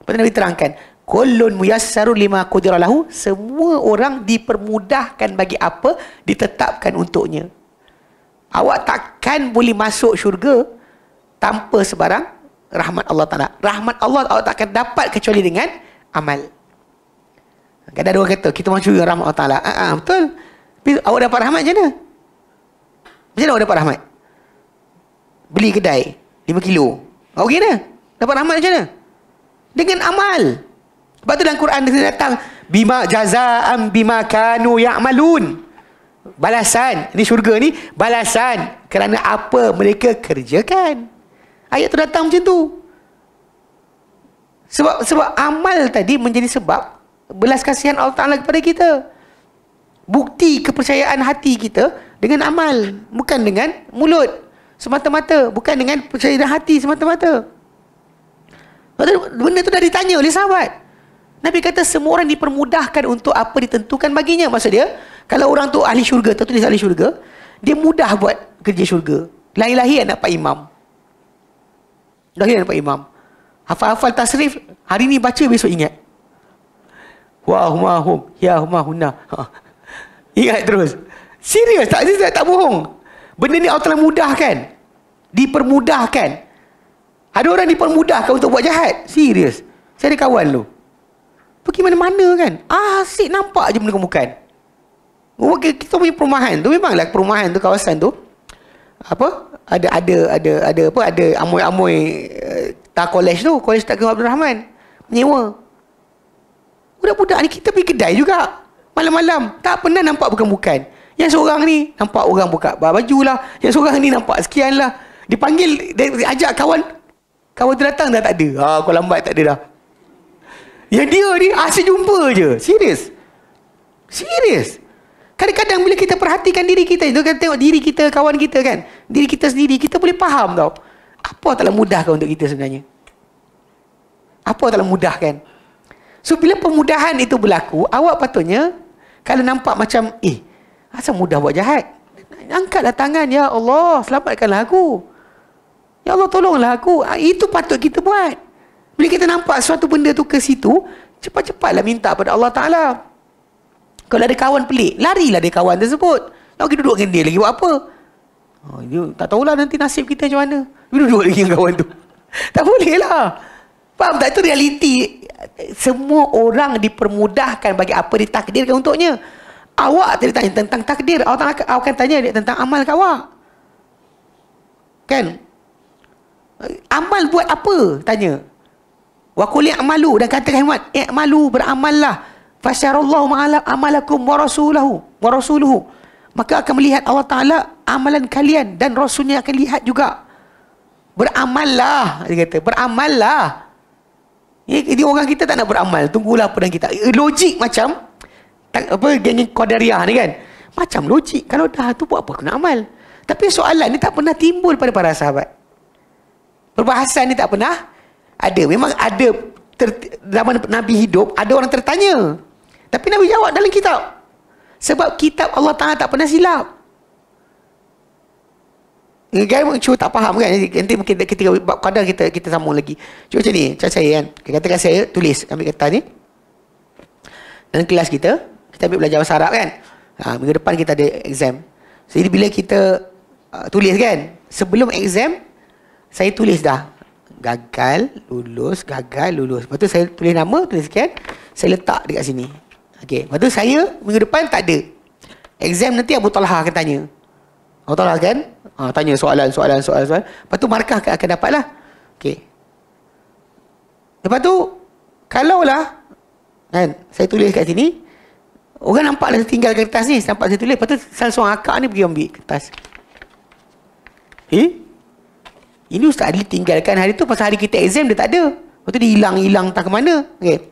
[SPEAKER 1] Pada Nabi terangkan, kullun muyassarun lima qadara lahu, semua orang dipermudahkan bagi apa ditetapkan untuknya. Awak takkan boleh masuk syurga tanpa sebarang rahmat Allah Ta'ala. Rahmat Allah awak takkan dapat kecuali dengan amal. Kadang-kadang kan orang kata, kita mahu curi rahmat Allah Ta'ala. Ah, ah, betul. Tapi awak dapat rahmat macam mana? Macam mana awak dapat rahmat? Beli kedai, 5 kilo. Awak ah, kena? Dapat rahmat macam mana? Dengan amal. Sebab tu dalam Quran dia datang, Bima jaza'am bima kanu ya'malun. Balasan. Ini syurga ni, balasan. Kerana apa mereka kerjakan. Ayat tu datang macam tu. Sebab sebab amal tadi menjadi sebab belas kasihan Allah Ta'ala kepada kita. Bukti kepercayaan hati kita dengan amal. Bukan dengan mulut semata-mata. Bukan dengan percayaan hati semata-mata. Benda tu dah ditanya oleh sahabat. Nabi kata semua orang dipermudahkan untuk apa ditentukan baginya. Maksud dia, kalau orang tu ahli syurga, tertulis ahli syurga, dia mudah buat kerja syurga. Lain-lain yang dapat imam. Lain-lain yang dapat imam. Hafal-hafal tasrif, hari ni baca besok ingat. Wahumahum, yahumahuna. Ha. Ingat terus. Serius, tak, saya tak bohong. Benda ni Allah telah mudahkan. Dipermudahkan. Ada orang dipermudahkan untuk buat jahat. Serius. Saya ada kawan tu. Pergi mana-mana kan. Asyik nampak je benda kemukan. Oh, kita punya perumahan tu memanglah perumahan tu kawasan tu apa ada ada ada ada apa ada amoi-amoi uh, eh, tak college tu college tak Abdul Rahman menyewa Budak-budak ni kita pergi kedai juga. Malam-malam. Tak pernah nampak bukan-bukan. Yang seorang ni nampak orang buka baju lah. Yang seorang ni nampak sekian lah. Dipanggil, dia, ajak kawan. Kawan tu datang dah tak ada. Ah, kau lambat tak ada dah. Yang dia ni asyik ah, jumpa je. Serius. Serius. Kadang-kadang bila kita perhatikan diri kita, kita kan tengok diri kita, kawan kita kan. Diri kita sendiri, kita boleh faham tau. Apa taklah mudahkan untuk kita sebenarnya? Apa taklah mudahkan? kan? So bila pemudahan itu berlaku, awak patutnya kalau nampak macam eh asal mudah buat jahat. Angkatlah tangan ya Allah, selamatkanlah aku. Ya Allah tolonglah aku. Ah, itu patut kita buat. Bila kita nampak suatu benda tu ke situ, cepat-cepatlah minta pada Allah Taala. Kalau ada kawan pelik, larilah dia kawan tersebut. Tak pergi duduk dengan dia lagi buat apa? Oh, dia tak tahulah nanti nasib kita macam mana. Dia duduk lagi dengan kawan tu. tak boleh lah. Faham tak? Itu realiti semua orang dipermudahkan bagi apa ditakdirkan untuknya. Awak tidak tanya tentang takdir. Awak, tak, awak akan tanya tentang amal kau. Kan? Amal buat apa? Tanya. Wa kulli amalu dan katakan, Muhammad, i'malu beramallah. Fasyarallahu ma'ala amalakum wa rasuluhu. Wa rasuluhu. Maka akan melihat Allah Ta'ala amalan kalian dan Rasulnya akan lihat juga. Beramallah, dia kata. Beramallah. Beramallah. Eh, jadi orang kita tak nak beramal. Tunggulah apa dan kita. Eh, logik macam tak, apa geng-geng Qadariyah ni kan. Macam logik. Kalau dah tu buat apa aku nak amal. Tapi soalan ni tak pernah timbul pada para sahabat. Perbahasan ni tak pernah ada. Memang ada zaman Nabi hidup, ada orang tertanya. Tapi Nabi jawab dalam kitab. Sebab kitab Allah Ta'ala tak pernah silap. Kan cuba tak faham kan Nanti mungkin kita, kita Kadang kita kita sambung lagi Cuba macam ni saya kan Katakan saya tulis Ambil kertas ni Dalam kelas kita Kita ambil belajar bahasa Arab kan ha, Minggu depan kita ada exam so, Jadi bila kita uh, Tulis kan Sebelum exam Saya tulis dah Gagal Lulus Gagal Lulus Lepas tu saya tulis nama Tulis kan Saya letak dekat sini okey Lepas tu saya Minggu depan tak ada Exam nanti Abu Talha akan tanya kau tahu lah kan? Ha, tanya soalan, soalan, soalan, soalan. Lepas tu markah akan dapat lah. Okay. Lepas tu, kalau lah, kan, saya tulis kat sini, orang nampak lah tinggal kertas ni, nampak saya tulis. Lepas tu, langsung akak ni pergi ambil kertas. Eh? Ini Ustaz Adli tinggalkan hari tu pasal hari kita exam dia tak ada. Lepas tu dia hilang-hilang tak ke mana. Okay.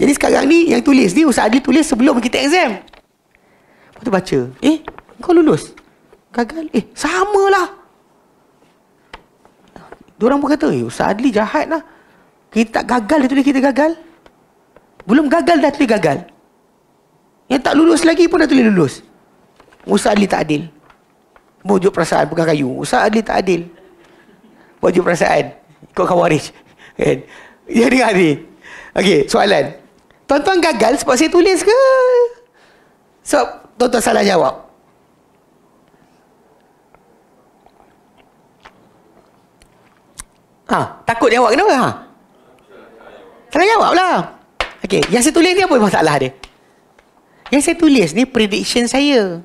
[SPEAKER 1] Jadi sekarang ni yang tulis ni Ustaz Adli tulis sebelum kita exam. Lepas tu baca. Eh, kau lulus gagal. Eh, samalah. Diorang pun kata, eh, Ustaz Adli jahat lah. Kita tak gagal, dia tulis kita gagal. Belum gagal, dah tulis gagal. Yang tak lulus lagi pun dah tulis lulus. Ustaz Adli tak adil. Bujuk perasaan, pegang kayu. Ustaz Adli tak adil. Bujuk perasaan. kau kawan waris. Kan? Ya dengar ni. Okey, soalan. Tuan-tuan gagal sebab saya tulis ke? Sebab so, tuan-tuan salah jawab. Ha, takut jawab kenapa? Ha? Salah jawab lah. Okay, yang saya tulis ni apa masalah dia? Yang saya tulis ni prediction saya.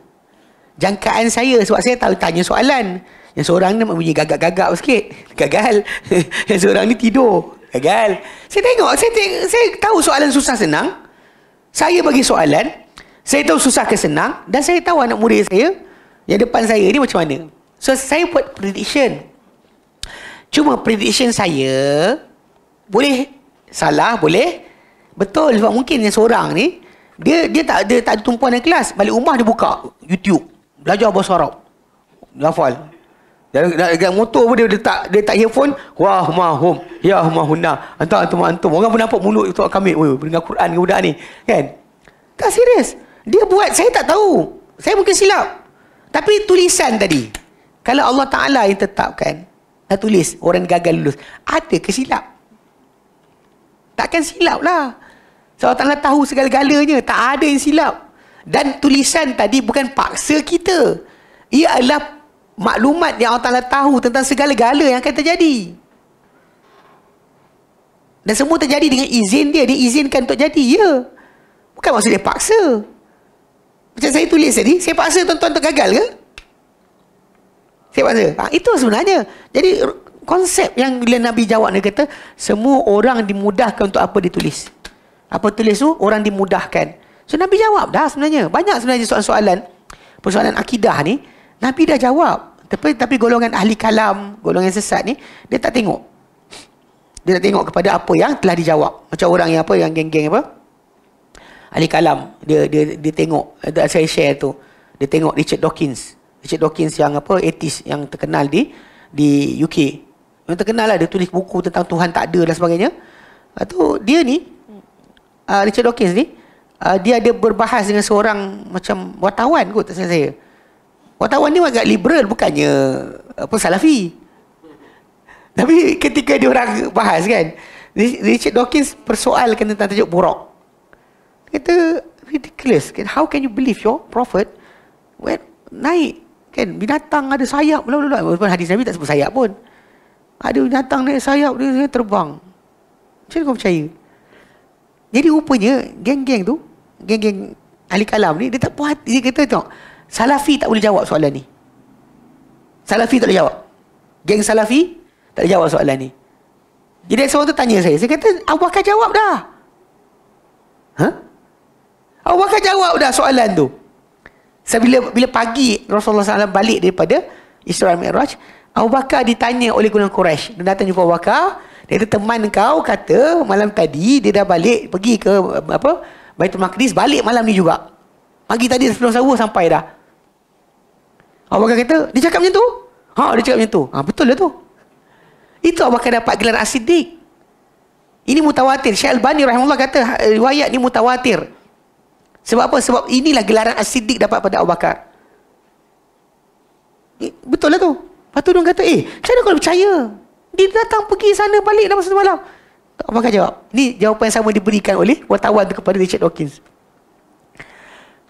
[SPEAKER 1] Jangkaan saya sebab saya tahu tanya soalan. Yang seorang ni bunyi gagak-gagak sikit. Gagal. yang seorang ni tidur. Gagal. Saya tengok, saya, te- saya tahu soalan susah senang. Saya bagi soalan. Saya tahu susah ke senang. Dan saya tahu anak murid saya yang depan saya ni macam mana. So, saya buat prediction. Cuma prediction saya boleh salah, boleh betul sebab mungkin yang seorang ni dia dia tak ada tak ada tumpuan dalam kelas. Balik rumah dia buka YouTube, belajar bahasa Arab. Lafal. Dan dekat motor pun dia letak dia tak earphone, wah mahum, ya mahuna. Antum antum antum. Orang pun nampak mulut itu kami, oi, dengar Quran ke budak ni, kan? Tak serius. Dia buat saya tak tahu. Saya mungkin silap. Tapi tulisan tadi. Kalau Allah Taala yang tetapkan, nak tulis orang gagal lulus. Ada ke silap? Takkan silap lah. Sebab so, Allah tahu segala-galanya. Tak ada yang silap. Dan tulisan tadi bukan paksa kita. Ia adalah maklumat yang Allah Ta'ala tahu tentang segala-gala yang akan terjadi. Dan semua terjadi dengan izin dia. Dia izinkan untuk jadi. Ya. Bukan maksud dia paksa. Macam saya tulis tadi, saya paksa tuan-tuan untuk gagal ke? Siap baca. Ha, itu sebenarnya. Jadi konsep yang bila Nabi jawab dia kata semua orang dimudahkan untuk apa ditulis. Apa tulis tu orang dimudahkan. So Nabi jawab dah sebenarnya. Banyak sebenarnya soalan-soalan persoalan akidah ni Nabi dah jawab. Tapi tapi golongan ahli kalam, golongan sesat ni dia tak tengok. Dia tak tengok kepada apa yang telah dijawab. Macam orang yang apa yang geng-geng apa? Ahli kalam dia dia dia tengok saya share tu. Dia tengok Richard Dawkins. Richard Dawkins yang apa atheist yang terkenal di di UK. Yang terkenal lah dia tulis buku tentang Tuhan tak ada dan sebagainya. atau dia ni uh, ah, Richard Dawkins ni uh, dia ada berbahas dengan seorang macam wartawan kot tak saya. Wartawan ni agak liberal bukannya apa salafi. Tapi ketika dia orang bahas kan Richard Dawkins persoalkan tentang tajuk buruk. Dia kata ridiculous. How can you believe your prophet when naik Kan binatang ada sayap pula lalu Walaupun hadis Nabi tak sebut sayap pun. Ada binatang naik sayap dia terbang. Macam kau percaya? Jadi rupanya geng-geng tu, geng-geng ahli kalam ni dia tak puas dia kata tengok, Salafi tak boleh jawab soalan ni. Salafi tak boleh jawab. Geng Salafi tak boleh jawab soalan ni. Jadi seorang tu tanya saya, saya kata Abu Bakar jawab dah. Ha? Huh? Abu Bakar jawab dah soalan tu. So, bila, bila pagi Rasulullah SAW balik daripada Isra Mi'raj, Abu Bakar ditanya oleh golongan Quraisy. Dia datang jumpa Abu Bakar, dia kata teman kau kata malam tadi dia dah balik pergi ke apa? Baitul Maqdis balik malam ni juga. Pagi tadi sebelum sahur sampai dah. Abu Bakar kata, dia cakap macam tu? Ha, dia cakap macam tu. Ha, betul lah tu. Itu Abu Bakar dapat gelar asidik. Ini mutawatir. Syekh Al-Bani rahimahullah kata, ha, riwayat ni mutawatir. Sebab apa? Sebab inilah gelaran asidik dapat pada Abu Bakar. Eh, betul lah tu. Lepas tu dia kata, eh, macam mana kau percaya? Dia datang pergi sana balik dalam satu malam. Abu Bakar jawab. Ini jawapan yang sama diberikan oleh wartawan kepada Richard Dawkins.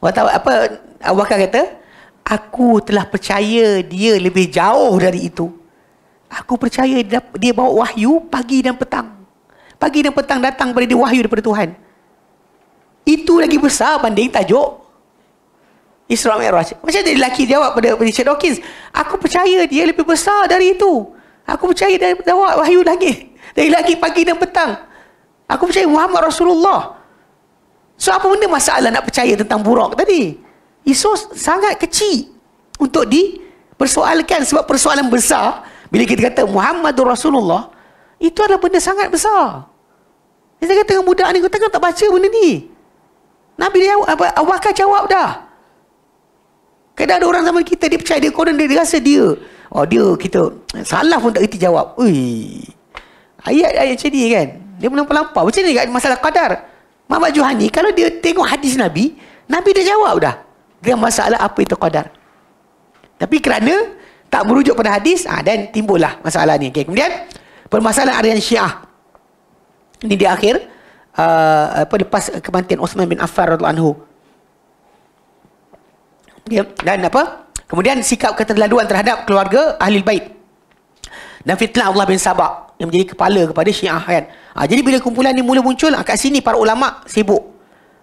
[SPEAKER 1] Wartawan, apa Abu Bakar kata, aku telah percaya dia lebih jauh dari itu. Aku percaya dia bawa wahyu pagi dan petang. Pagi dan petang datang kepada dia wahyu daripada Tuhan. Itu lagi besar banding tajuk Isra Mi'raj. Macam tadi lelaki jawab pada Richard Dawkins. Aku percaya dia lebih besar dari itu. Aku percaya dia jawab wahyu lagi. Dari lagi pagi dan petang. Aku percaya Muhammad Rasulullah. So apa benda masalah nak percaya tentang buruk tadi? Isu sangat kecil untuk dipersoalkan. Sebab persoalan besar bila kita kata Muhammad Rasulullah. Itu adalah benda sangat besar. Kita kata dengan budak ni, kau tak baca benda ni. Nabi dia apa awak Abu jawab dah. Kadang ada orang sama kita dia percaya dia Quran dia, dia rasa dia. Oh dia kita salah pun tak reti jawab. Ui. Ayat ayat jadi kan. Dia pun lampau. Macam ni kan masalah qadar. Mama Johani kalau dia tengok hadis Nabi, Nabi dia jawab dah. Dia masalah apa itu qadar. Tapi kerana tak merujuk pada hadis, ah dan timbullah masalah ni. Okay. Kemudian permasalahan Aryan Syiah. Ini di akhir uh, apa lepas kematian Uthman bin Affan radhiallahu anhu. Dia dan apa? Kemudian sikap keterlaluan terhadap keluarga ahli bait. Dan fitnah Allah bin Sabak yang menjadi kepala kepada Syiah kan. Ha, jadi bila kumpulan ni mula muncul ah, kat sini para ulama sibuk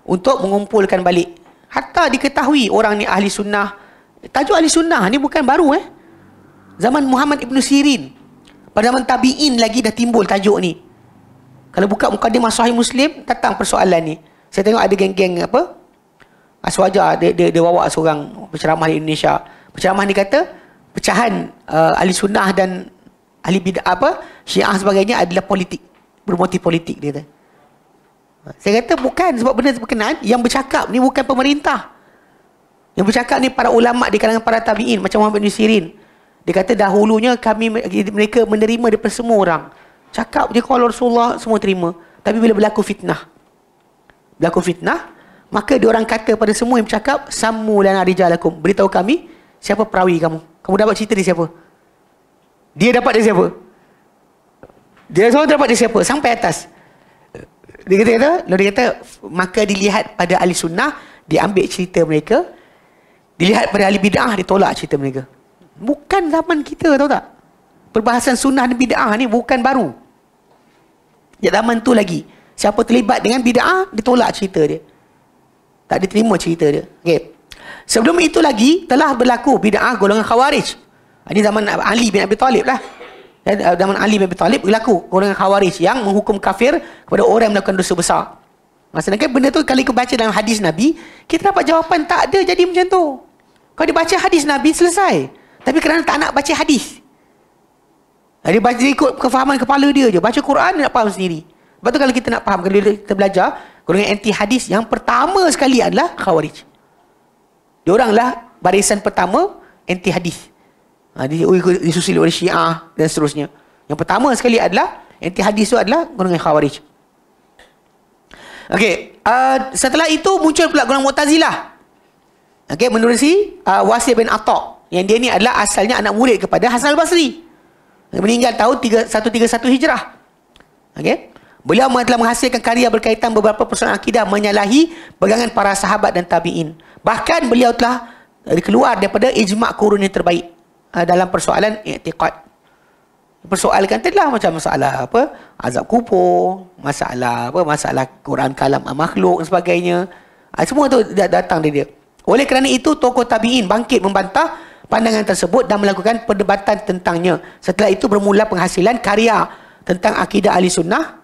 [SPEAKER 1] untuk mengumpulkan balik. Hatta diketahui orang ni ahli sunnah. Tajuk ahli sunnah ni bukan baru eh. Zaman Muhammad Ibn Sirin. Pada zaman tabi'in lagi dah timbul tajuk ni. Kalau buka muka dia masahi Muslim, datang persoalan ni. Saya tengok ada geng-geng apa? Aswaja, ah, dia, dia, dia bawa seorang penceramah di Indonesia. Penceramah ni kata, pecahan uh, ahli sunnah dan ahli bid'ah apa, syiah sebagainya adalah politik. Bermotif politik, dia kata. Saya kata bukan sebab benda berkenaan yang bercakap ni bukan pemerintah. Yang bercakap ni para ulama di kalangan para tabiin macam Muhammad bin Sirin. Dia kata dahulunya kami mereka menerima daripada semua orang. Cakap dia kalau Rasulullah semua terima. Tapi bila berlaku fitnah. Berlaku fitnah. Maka dia orang kata pada semua yang bercakap. Samu lana rijalakum. Beritahu kami. Siapa perawi kamu? Kamu dapat cerita dia siapa? Dia dapat dia siapa? Dia semua dapat dia siapa? Sampai atas. Dia kata, kata, lalu dia kata, maka dilihat pada ahli sunnah, ambil cerita mereka. Dilihat pada ahli bid'ah, ditolak cerita mereka. Bukan zaman kita, tahu tak? Perbahasan sunnah dan bid'ah ni bukan baru. Sejak zaman tu lagi. Siapa terlibat dengan bid'ah, ditolak cerita dia. Tak diterima cerita dia. Okay. Sebelum itu lagi, telah berlaku bid'ah golongan khawarij. Ah, ini zaman Ali bin Abi Talib lah. Ya, eh, zaman Ali bin Abi Talib berlaku golongan khawarij yang menghukum kafir kepada orang yang melakukan dosa besar. Maksudnya kan benda tu kali kau baca dalam hadis Nabi, kita dapat jawapan tak ada jadi macam tu. Kalau dibaca hadis Nabi, selesai. Tapi kerana tak nak baca hadis, dia baca ikut kefahaman kepala dia je. Baca Quran dia nak faham sendiri. Lepas tu kalau kita nak faham, kalau kita belajar, golongan anti hadis yang pertama sekali adalah khawarij. Dia lah barisan pertama anti hadis. Ha, dia ikut disusul oleh syiah dan seterusnya. Yang pertama sekali adalah anti hadis tu adalah golongan khawarij. Okey, uh, setelah itu muncul pula golongan Mu'tazilah. Okey, menurut si uh, Wasil bin Atok yang dia ni adalah asalnya anak murid kepada Hasan Al-Basri meninggal tahun 131 Hijrah. Okey. Beliau telah menghasilkan karya berkaitan beberapa persoalan akidah menyalahi pegangan para sahabat dan tabi'in. Bahkan beliau telah eh, keluar daripada ijma' kurun yang terbaik eh, dalam persoalan i'tiqad. Persoalkan telah macam masalah apa? Azab kupo, masalah apa? Masalah Quran kalam makhluk dan sebagainya. Ah, semua itu datang dari dia. Oleh kerana itu, tokoh tabi'in bangkit membantah pandangan tersebut dan melakukan perdebatan tentangnya. Setelah itu bermula penghasilan karya tentang akidah ahli sunnah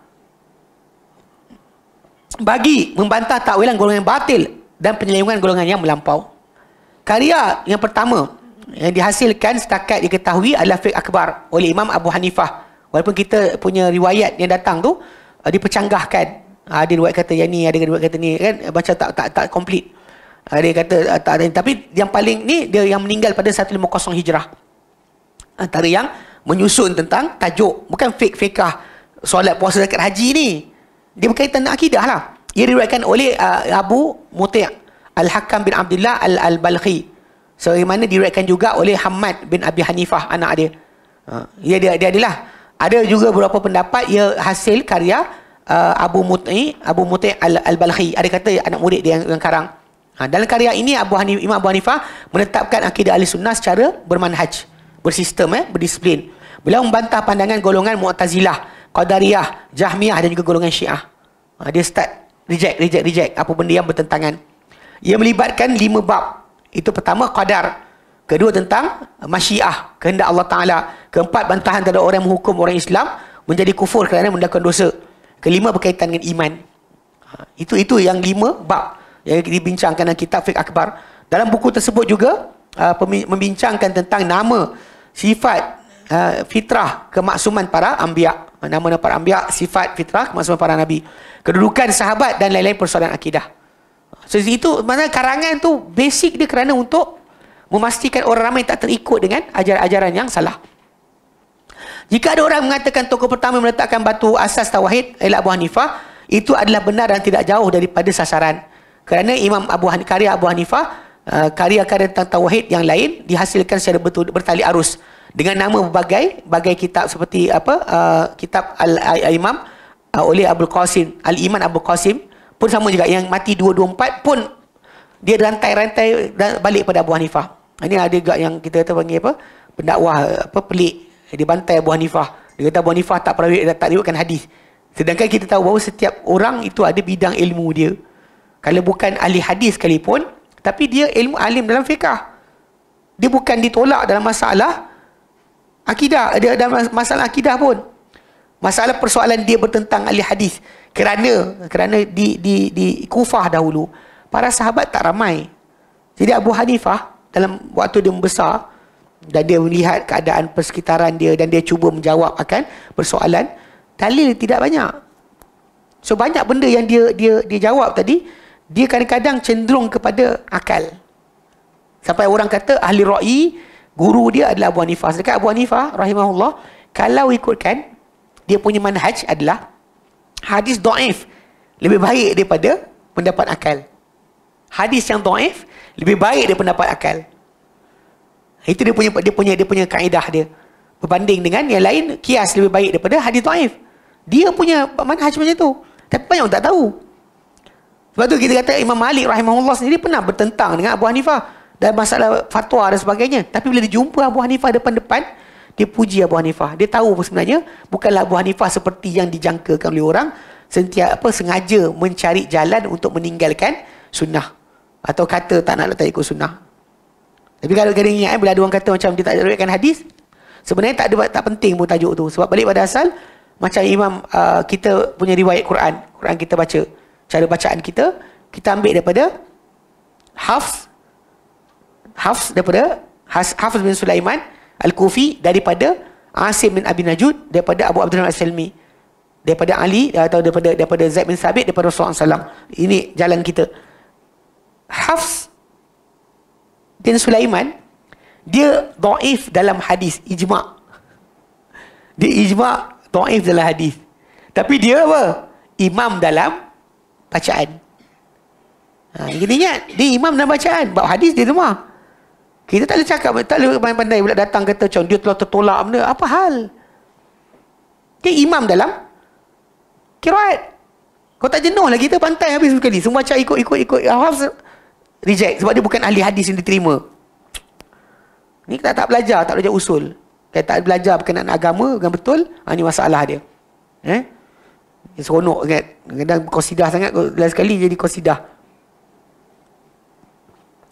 [SPEAKER 1] bagi membantah takwilan golongan batil dan penyelewengan golongan yang melampau. Karya yang pertama yang dihasilkan setakat diketahui adalah Fiqh Akbar oleh Imam Abu Hanifah. Walaupun kita punya riwayat yang datang tu eh, dipercanggahkan. Ada ah, riwayat kata yang ni, ada riwayat kata ni kan baca tak tak tak komplit. Uh, dia kata uh, tak ada. Tapi yang paling ni dia yang meninggal pada 150 Hijrah. Antara yang menyusun tentang tajuk. Bukan fake fakah solat puasa dekat haji ni. Dia berkaitan dengan akidah lah. Ia diriwayatkan oleh uh, Abu Muti' Al-Hakam bin Abdullah Al-Balqi. Sebagaimana mana diriwayatkan juga oleh Hamad bin Abi Hanifah anak dia. Uh, ia dia dia adalah ada juga beberapa pendapat ia hasil karya uh, Abu Muti' Abu Muti' Al-Balqi. Ada kata anak murid dia yang, yang karang. Ha, dalam karya ini Abu Hanif, Imam Abu Hanifah menetapkan akidah Ahli Sunnah secara bermanhaj, bersistem eh, berdisiplin. Beliau membantah pandangan golongan Mu'tazilah, Qadariyah, Jahmiyah dan juga golongan Syiah. Ha, dia start reject reject reject apa benda yang bertentangan. Ia melibatkan lima bab. Itu pertama qadar, kedua tentang masyiah, kehendak Allah Taala, keempat bantahan terhadap orang menghukum orang Islam menjadi kufur kerana melakukan dosa. Kelima berkaitan dengan iman. Ha, itu itu yang lima bab yang dibincangkan dalam kitab Fiqh Akbar. Dalam buku tersebut juga uh, membincangkan tentang nama, sifat, uh, fitrah, kemaksuman para ambiak. Nama para ambiak, sifat, fitrah, kemaksuman para nabi. Kedudukan sahabat dan lain-lain persoalan akidah. So, itu mana karangan tu basic dia kerana untuk memastikan orang ramai tak terikut dengan ajaran-ajaran yang salah. Jika ada orang mengatakan tokoh pertama meletakkan batu asas tauhid ialah Abu Hanifah, itu adalah benar dan tidak jauh daripada sasaran. Kerana Imam Abu Hanifah, karya Abu Hanifah, uh, karya-karya tentang Tauhid yang lain dihasilkan secara betul, bertali arus. Dengan nama berbagai, bagai kitab seperti apa uh, kitab Al-Imam uh, oleh Abdul Qasim, Al-Iman Abu Qasim pun sama juga. Yang mati 224 pun dia rantai-rantai balik pada Abu Hanifah. Ini ada juga yang kita kata panggil apa? Pendakwah apa, pelik. Dia bantai Abu Hanifah. Dia kata Abu Hanifah tak perawik, tak, tak hadis. Sedangkan kita tahu bahawa setiap orang itu ada bidang ilmu dia kalau bukan ahli hadis sekalipun tapi dia ilmu alim dalam fiqah dia bukan ditolak dalam masalah akidah dia ada masalah akidah pun masalah persoalan dia bertentang ahli hadis kerana kerana di di di Kufah dahulu para sahabat tak ramai jadi Abu Hanifah dalam waktu dia membesar dan dia melihat keadaan persekitaran dia dan dia cuba menjawab akan persoalan dalil tidak banyak so banyak benda yang dia dia dia jawab tadi dia kadang-kadang cenderung kepada akal. Sampai orang kata ahli ra'i, guru dia adalah Abu Hanifah. Sedangkan Abu Hanifah rahimahullah, kalau ikutkan, dia punya manhaj adalah hadis do'if lebih baik daripada pendapat akal. Hadis yang do'if lebih baik daripada pendapat akal. Itu dia punya dia punya dia punya kaedah dia. Berbanding dengan yang lain, kias lebih baik daripada hadis do'if. Dia punya manhaj macam tu. Tapi banyak orang tak tahu. Sebab tu kita kata Imam Malik rahimahullah sendiri pernah bertentang dengan Abu Hanifah dan masalah fatwa dan sebagainya. Tapi bila dia jumpa Abu Hanifah depan-depan, dia puji Abu Hanifah. Dia tahu pun sebenarnya bukanlah Abu Hanifah seperti yang dijangkakan oleh orang sentia apa sengaja mencari jalan untuk meninggalkan sunnah atau kata tak nak letak ikut sunnah. Tapi kalau kadang ingat eh, bila ada orang kata macam dia tak jadikan hadis, sebenarnya tak ada tak penting pun tajuk tu. Sebab balik pada asal macam imam uh, kita punya riwayat Quran, Quran kita baca cara bacaan kita kita ambil daripada Hafs Hafs daripada Hafs bin Sulaiman Al-Kufi daripada Asim bin Abi Najud daripada Abu Abdurrahman Al-Salmi daripada Ali atau daripada daripada Zaid bin Sabit daripada Rasulullah Sallam. ini jalan kita Hafs bin Sulaiman dia do'if dalam hadis ijma' dia ijma' do'if dalam hadis tapi dia apa? imam dalam bacaan. Ha, kita ingat, dia imam dalam bacaan. bapak hadis dia rumah. Kita tak boleh cakap, tak boleh pandai-pandai pula datang kata macam dia telah tertolak benda. Apa hal? Dia imam dalam kiraat. Kau tak jenuh lagi kita pantai habis sekali. Semua macam ikut-ikut-ikut. Reject. Sebab dia bukan ahli hadis yang diterima. Ni kita tak belajar, tak belajar usul. Kita tak belajar berkenaan agama dengan betul. ini ha, masalah dia. Eh? Dia seronok kan. Kadang kosidah sangat, lain sekali jadi kosidah.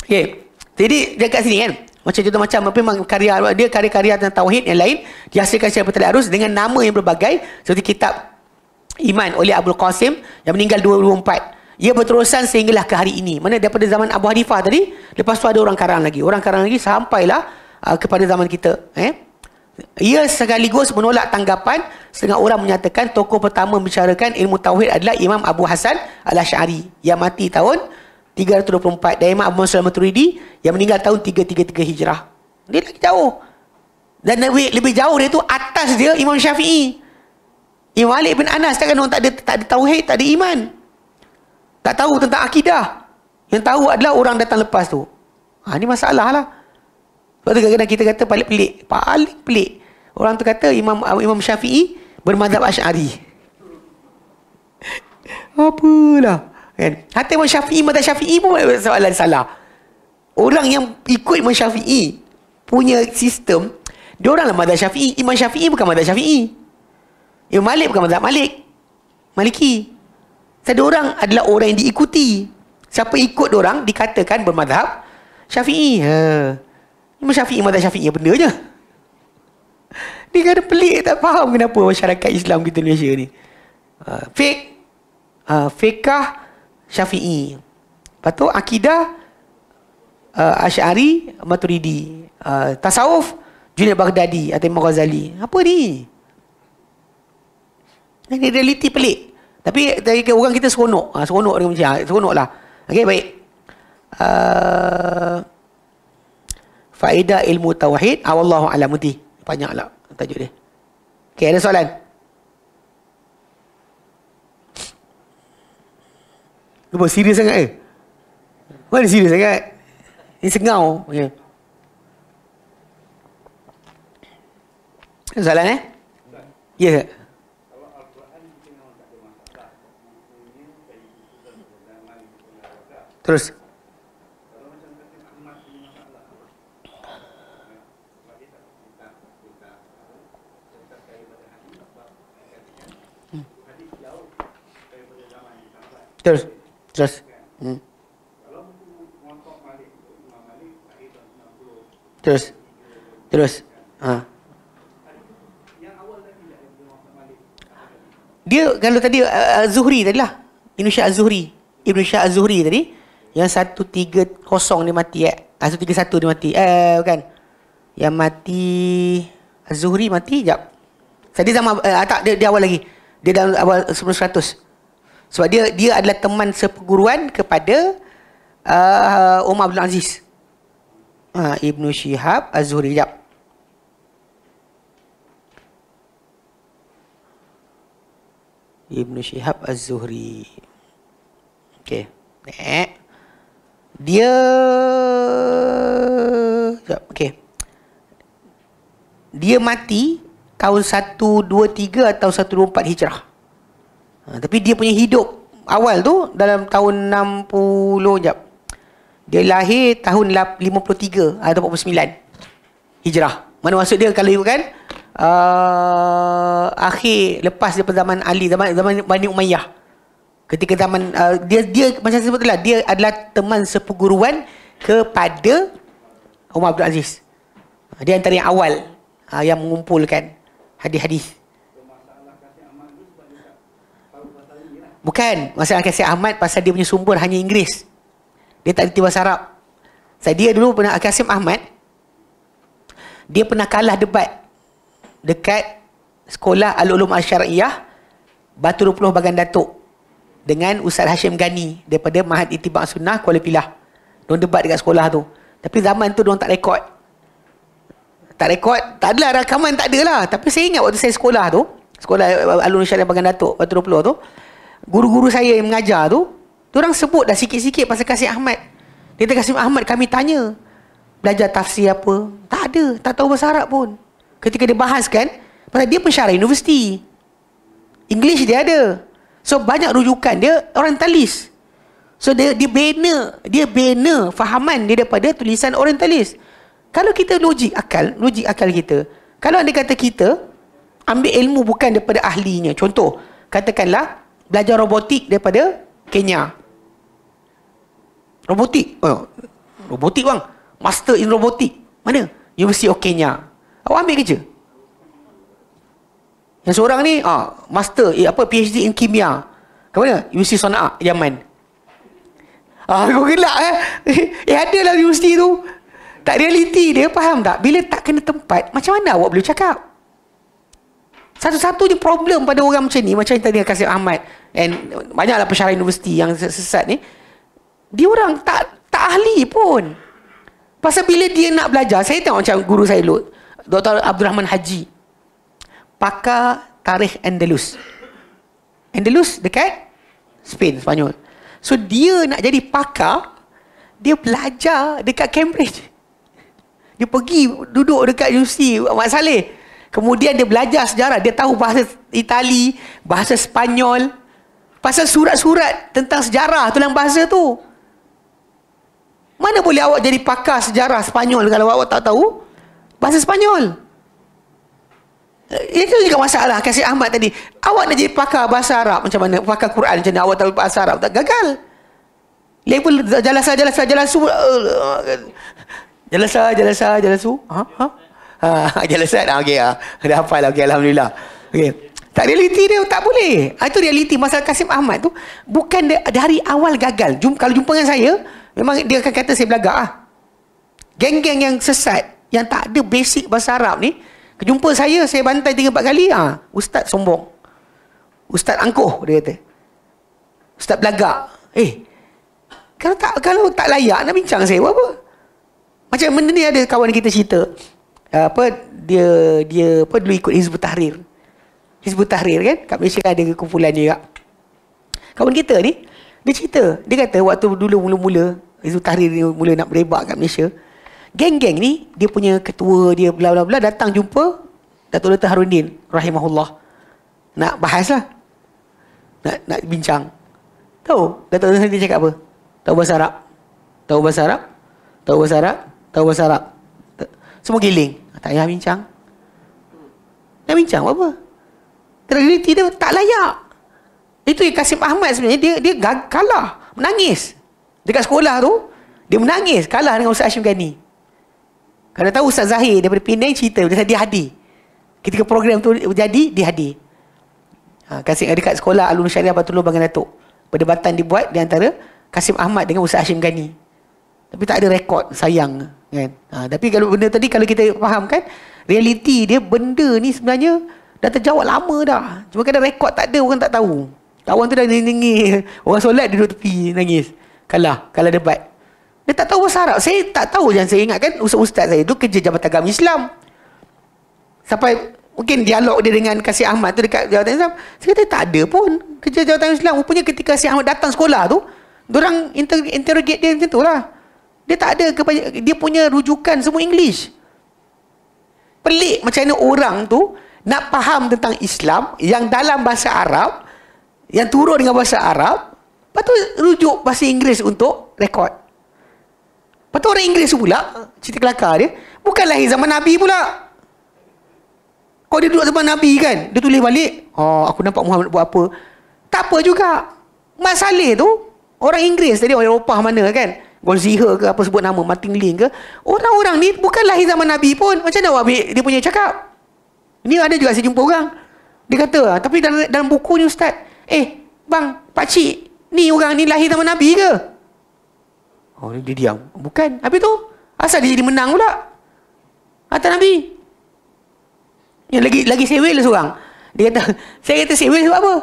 [SPEAKER 1] Okey. Jadi, dekat sini kan. Macam contoh macam memang karya dia karya-karya tentang tauhid yang lain dihasilkan secara petali arus dengan nama yang berbagai seperti kitab Iman oleh Abdul Qasim yang meninggal 2004. Ia berterusan sehinggalah ke hari ini. Mana daripada zaman Abu Hanifah tadi, lepas tu ada orang karang lagi. Orang karang lagi sampailah uh, kepada zaman kita. Eh? Ia sekaligus menolak tanggapan setengah orang menyatakan tokoh pertama membicarakan ilmu tauhid adalah Imam Abu Hasan Al-Asy'ari yang mati tahun 324 dan Imam Abu Musa Maturidi yang meninggal tahun 333 Hijrah. Dia lagi jauh. Dan lebih, lebih jauh dia tu atas dia Imam Syafi'i. Imam Malik bin Anas kan orang tak ada, tak ada tauhid, tak ada iman. Tak tahu tentang akidah. Yang tahu adalah orang datang lepas tu. Ha, ini masalah lah. Sebab tu kadang-kadang kita kata paling pelik. Paling pelik. Orang tu kata Imam Imam Syafi'i bermadhab Ash'ari. Apalah. Kan? Hatta Imam Syafi'i, madhab Syafi'i pun ada soalan salah. Orang yang ikut Imam Syafi'i punya sistem, dia oranglah madhab Syafi'i. Imam Syafi'i bukan madhab Syafi'i. Imam Malik bukan madhab Malik. Maliki. Sebab orang adalah orang yang diikuti. Siapa ikut orang dikatakan bermadhab Syafi'i. Haa. Imam Syafi'i mazhab Syafi'i yang benar je. Dia kata pelik tak faham kenapa masyarakat Islam kita Malaysia ni. Uh, fik uh, ha, fikah Syafi'i. Lepas tu akidah uh, Asy'ari Maturidi. Uh, tasawuf Junaid Baghdadi atau Ghazali. Apa ni? Ini kan realiti pelik. Tapi dari orang kita seronok. Ha, seronok dengan macam. Seronok lah. Okay baik faedah ilmu tauhid awallahu ah, alam nanti banyaklah tajuk dia Okay, ada soalan Lu serius sangat ke? Mana serius sangat? Ini sengau. Okay. Ya. Ada soalan eh? Ya yeah. Terus. Terus. Terus. Terus. Hmm. Terus. Terus. Ha. Dia kalau tadi uh, uh, Az-Zuhri uh, tadilah. Ibnu Syah Az-Zuhri. Ibnu Syah Az-Zuhri tadi yang 130 dia mati eh. Ah 131 dia mati. Eh bukan. Yang mati Az-Zuhri mati jap. Tadi sama uh, ah, tak dia, dia awal lagi. Dia dalam awal 1900. Sebab dia dia adalah teman seperguruan kepada uh, Umar bin Aziz. Ha, Ibn Shihab Az-Zuhri. Ibn Shihab Az-Zuhri. Okey. Nek. Dia... Sekejap. Okey. Dia mati tahun 123 atau 124 Hijrah. Ha, tapi dia punya hidup awal tu dalam tahun 60 jap. Dia lahir tahun 53 atau 49 Hijrah. Mana maksud dia kalau ikutkan uh, akhir lepas daripada zaman Ali zaman zaman Bani Umayyah. Ketika zaman uh, dia dia macam sebut lah dia adalah teman seperguruan kepada Umar Abdul Aziz. Ah, dia antara yang awal uh, yang mengumpulkan hadis-hadis. Bukan. masa Akhil Said Ahmad pasal dia punya sumber hanya Inggeris. Dia tak tiba bahasa Arab. Saya dia dulu pernah Akhil Said Ahmad. Dia pernah kalah debat dekat sekolah Al-Ulum Al-Syariah Batu 20 Bagan Datuk dengan Ustaz Hashim Ghani daripada Mahat Itibak Sunnah Kuala Pilah. Diorang debat dekat sekolah tu. Tapi zaman tu diorang tak rekod. Tak rekod, tak adalah rakaman, tak adalah. Tapi saya ingat waktu saya sekolah tu, sekolah Alun Syariah Bagan Datuk, Batu 20 tu, guru-guru saya yang mengajar tu, tu orang sebut dah sikit-sikit pasal Kasih Ahmad. Dia kata Kasih Ahmad, kami tanya, belajar tafsir apa? Tak ada, tak tahu bahasa Arab pun. Ketika dia kan, pasal dia pensyarah universiti. English dia ada. So banyak rujukan dia orientalis. So dia dia bina, dia bina fahaman dia daripada tulisan orientalis. Kalau kita logik akal, logik akal kita. Kalau anda kata kita ambil ilmu bukan daripada ahlinya. Contoh, katakanlah belajar robotik daripada Kenya. Robotik. Oh, robotik bang. Master in robotik. Mana? University of Kenya. Awak ambil kerja. Yang seorang ni ah master eh, apa PhD in kimia. Ke mana? UC Sana'a, Yaman. Ah, aku gelak eh. eh, ada lah universiti tu. Tak realiti dia, faham tak? Bila tak kena tempat, macam mana awak boleh cakap? Satu-satu je problem pada orang macam ni Macam yang tadi Kasim Ahmad And banyaklah pesara universiti yang sesat ni Dia orang tak tak ahli pun Pasal bila dia nak belajar Saya tengok macam guru saya dulu Dr. Abdul Rahman Haji Pakar Tarikh Andalus Andalus dekat Spain, Spanyol So dia nak jadi pakar Dia belajar dekat Cambridge Dia pergi duduk dekat universiti Mak Saleh Kemudian dia belajar sejarah. Dia tahu bahasa Itali, bahasa Spanyol. Pasal surat-surat tentang sejarah tu tulang bahasa tu. Mana boleh awak jadi pakar sejarah Spanyol kalau awak tak tahu bahasa Spanyol? Eh, itu juga masalah kasih Ahmad tadi. Awak nak jadi pakar bahasa Arab macam mana? Pakar Quran macam mana? Awak tahu bahasa Arab tak gagal. Label jalasa jalasa jalasu. Jalasa jalasa eh, eh, jalasu. Ha? Ha? Ha, jalan set? Ha, okay, ha. Dah hafal lah. Okay, Alhamdulillah. Okay. Tak realiti dia, tak boleh. Ha, itu realiti. Masalah Kasim Ahmad tu, bukan dari awal gagal. Jum, kalau jumpa dengan saya, memang dia akan kata saya belagak lah. Geng-geng yang sesat, yang tak ada basic bahasa Arab ni, jumpa saya, saya bantai tiga empat kali, ah ha. ustaz sombong. Ustaz angkuh, dia kata. Ustaz belagak. Eh, kalau tak kalau tak layak nak bincang saya, apa? Macam benda ni ada kawan kita cerita. Eh, apa dia dia apa dulu ikut Hizbut Tahrir. Hizbut Tahrir kan? Kat Malaysia kan ada kumpulan dia juga. Kawan kita ni dia cerita, dia kata waktu dulu mula-mula Hizbut Tahrir ni mula nak berebak kat Malaysia. Geng-geng ni dia punya ketua dia bla bla bla datang jumpa Datuk Dr. Harudin rahimahullah. Nak bahas lah. Nak, nak bincang. Tahu Datuk Dr. Harudin cakap apa? Tahu bahasa Tahu bahasa Arab. Tahu bahasa Arab. Tahu bahasa Arab. Tahu bahasa Arab. Semua giling. Ah, tak payah bincang. Nak bincang apa? Realiti dia tak layak. Itu yang Kasim Ahmad sebenarnya, dia, dia gag- kalah. Menangis. Dekat sekolah tu, dia menangis. Kalah dengan Ustaz Hashim Ghani. Kalau tahu Ustaz Zahir daripada Penang cerita, dia, dia hadir. Ketika program tu jadi, dia hadir. Ha, Kasim dekat sekolah Alun Syariah Batulul Bangan Datuk. Perdebatan dibuat di antara Kasim Ahmad dengan Ustaz Hashim Ghani. Tapi tak ada rekod, sayang kan ha, tapi kalau benda tadi kalau kita faham kan realiti dia benda ni sebenarnya dah terjawab lama dah cuma kadang rekod tak ada orang tak tahu kawan tu dah nangis orang solat duduk tepi nangis kalah kalah debat dia tak tahu bahasa Arab saya tak tahu yang saya ingat kan ustaz-ustaz saya tu kerja Jabatan Agama Islam sampai mungkin dialog dia dengan Kasih Ahmad tu dekat Jabatan Islam saya kata tak ada pun kerja Jabatan Islam rupanya ketika Kasih Ahmad datang sekolah tu orang inter- interrogate dia macam tu lah dia tak ada kebanyak, dia punya rujukan semua English. Pelik macam mana orang tu nak faham tentang Islam yang dalam bahasa Arab, yang turun dengan bahasa Arab, lepas tu rujuk bahasa Inggeris untuk rekod. Lepas tu orang Inggeris pula, cerita kelakar dia, bukan lahir zaman Nabi pula. Kau dia duduk zaman Nabi kan, dia tulis balik, oh, aku nampak Muhammad buat apa. Tak apa juga. Masalah tu, orang Inggeris tadi, orang Eropah mana kan, Golziha ke apa sebut nama Martin Ling ke Orang-orang ni bukan lahir zaman Nabi pun Macam mana awak dia punya cakap Ni ada juga saya jumpa orang Dia kata ah, tapi dalam, dalam buku ni ustaz Eh bang Pak pakcik Ni orang ni lahir zaman Nabi ke Oh dia diam Bukan tapi tu Asal dia jadi menang pula Atas Nabi Yang lagi lagi sewel lah seorang Dia kata Saya kata sewel sebab apa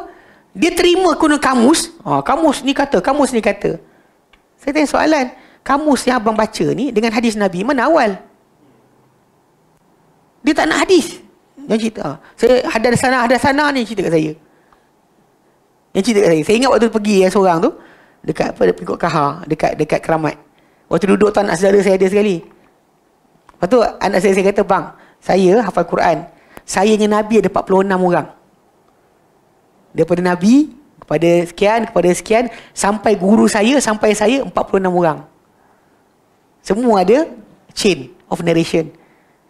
[SPEAKER 1] dia terima kuno kamus. oh kamus ni kata, kamus ni kata. Saya tanya soalan, kamus yang abang baca ni dengan hadis Nabi mana awal? Dia tak nak hadis. Yang cerita. Ah. Saya ada sana ada sana ni cerita kat saya. Yang cerita kat saya. Saya ingat waktu pergi yang seorang tu dekat apa dekat pokok dekat dekat keramat. Waktu duduk tu anak saudara saya ada sekali. Lepas tu anak saya saya kata bang, saya hafal Quran. Saya dengan Nabi ada 46 orang. Daripada Nabi, kepada sekian kepada sekian sampai guru saya sampai saya 46 orang. Semua ada chain of narration.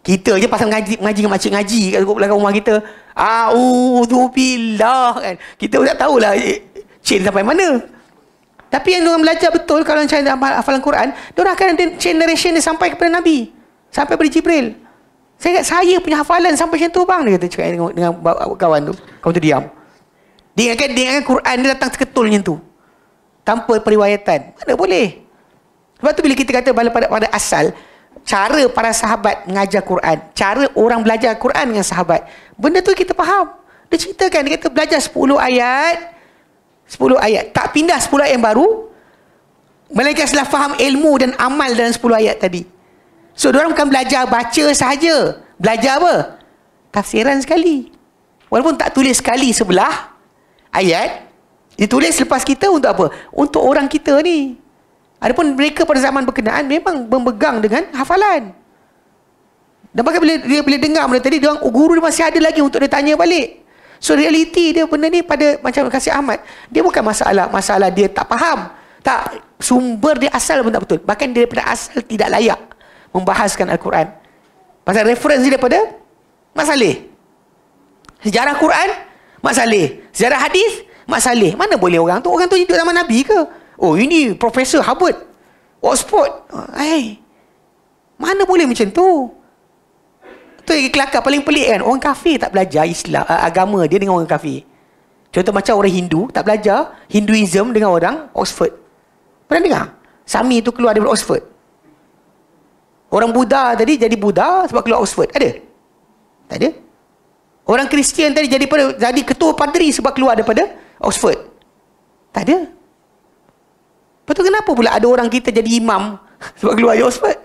[SPEAKER 1] Kita je pasal ngaji ngaji dengan makcik ngaji kat belakang rumah kita. A'udzu billah kan. Kita pun tak tahulah eh, chain sampai mana. Tapi yang orang belajar betul kalau macam dalam hafalan Quran, dia orang akan ada chain narration dia sampai kepada Nabi. Sampai pada Jibril. Saya kata, saya punya hafalan sampai macam tu bang. Dia kata cakap dengan, kawan tu. Kau tu diam. Dia ingatkan, dia ingatkan Quran dia datang seketulnya tu. Tanpa periwayatan. Mana boleh? Sebab tu bila kita kata pada, pada, pada asal, cara para sahabat mengajar Quran, cara orang belajar Quran dengan sahabat, benda tu kita faham. Dia ceritakan, dia kata belajar 10 ayat, 10 ayat. Tak pindah 10 ayat yang baru, Melainkan setelah faham ilmu dan amal dalam 10 ayat tadi. So, diorang bukan belajar baca sahaja. Belajar apa? Tafsiran sekali. Walaupun tak tulis sekali sebelah, ayat ditulis selepas kita untuk apa? Untuk orang kita ni. Adapun mereka pada zaman berkenaan memang memegang dengan hafalan. Dan bahkan bila dia bila dengar benda tadi, dia oh, guru dia masih ada lagi untuk dia tanya balik. So reality dia benda ni pada macam kasih Ahmad, dia bukan masalah, masalah dia tak faham. Tak sumber dia asal pun tak betul. Bahkan dia daripada asal tidak layak membahaskan Al-Quran. Pasal referensi daripada Masalih. Sejarah Quran, Masalih. Sejarah hadis, Mak Saleh. Mana boleh orang tu? Orang tu hidup zaman Nabi ke? Oh, ini Profesor Harvard. Oxford. Hey. Ah, eh. Mana boleh macam tu? Tu yang kelakar paling pelik kan? Orang kafir tak belajar Islam, ah, agama dia dengan orang kafir. Contoh macam orang Hindu tak belajar Hinduism dengan orang Oxford. Pernah dengar? Sami tu keluar dari Oxford. Orang Buddha tadi jadi Buddha sebab keluar Oxford. Ada? Tak ada? Orang Kristian tadi jadi jadi ketua padri sebab keluar daripada Oxford. Tak ada. Lepas kenapa pula ada orang kita jadi imam sebab keluar dari Oxford?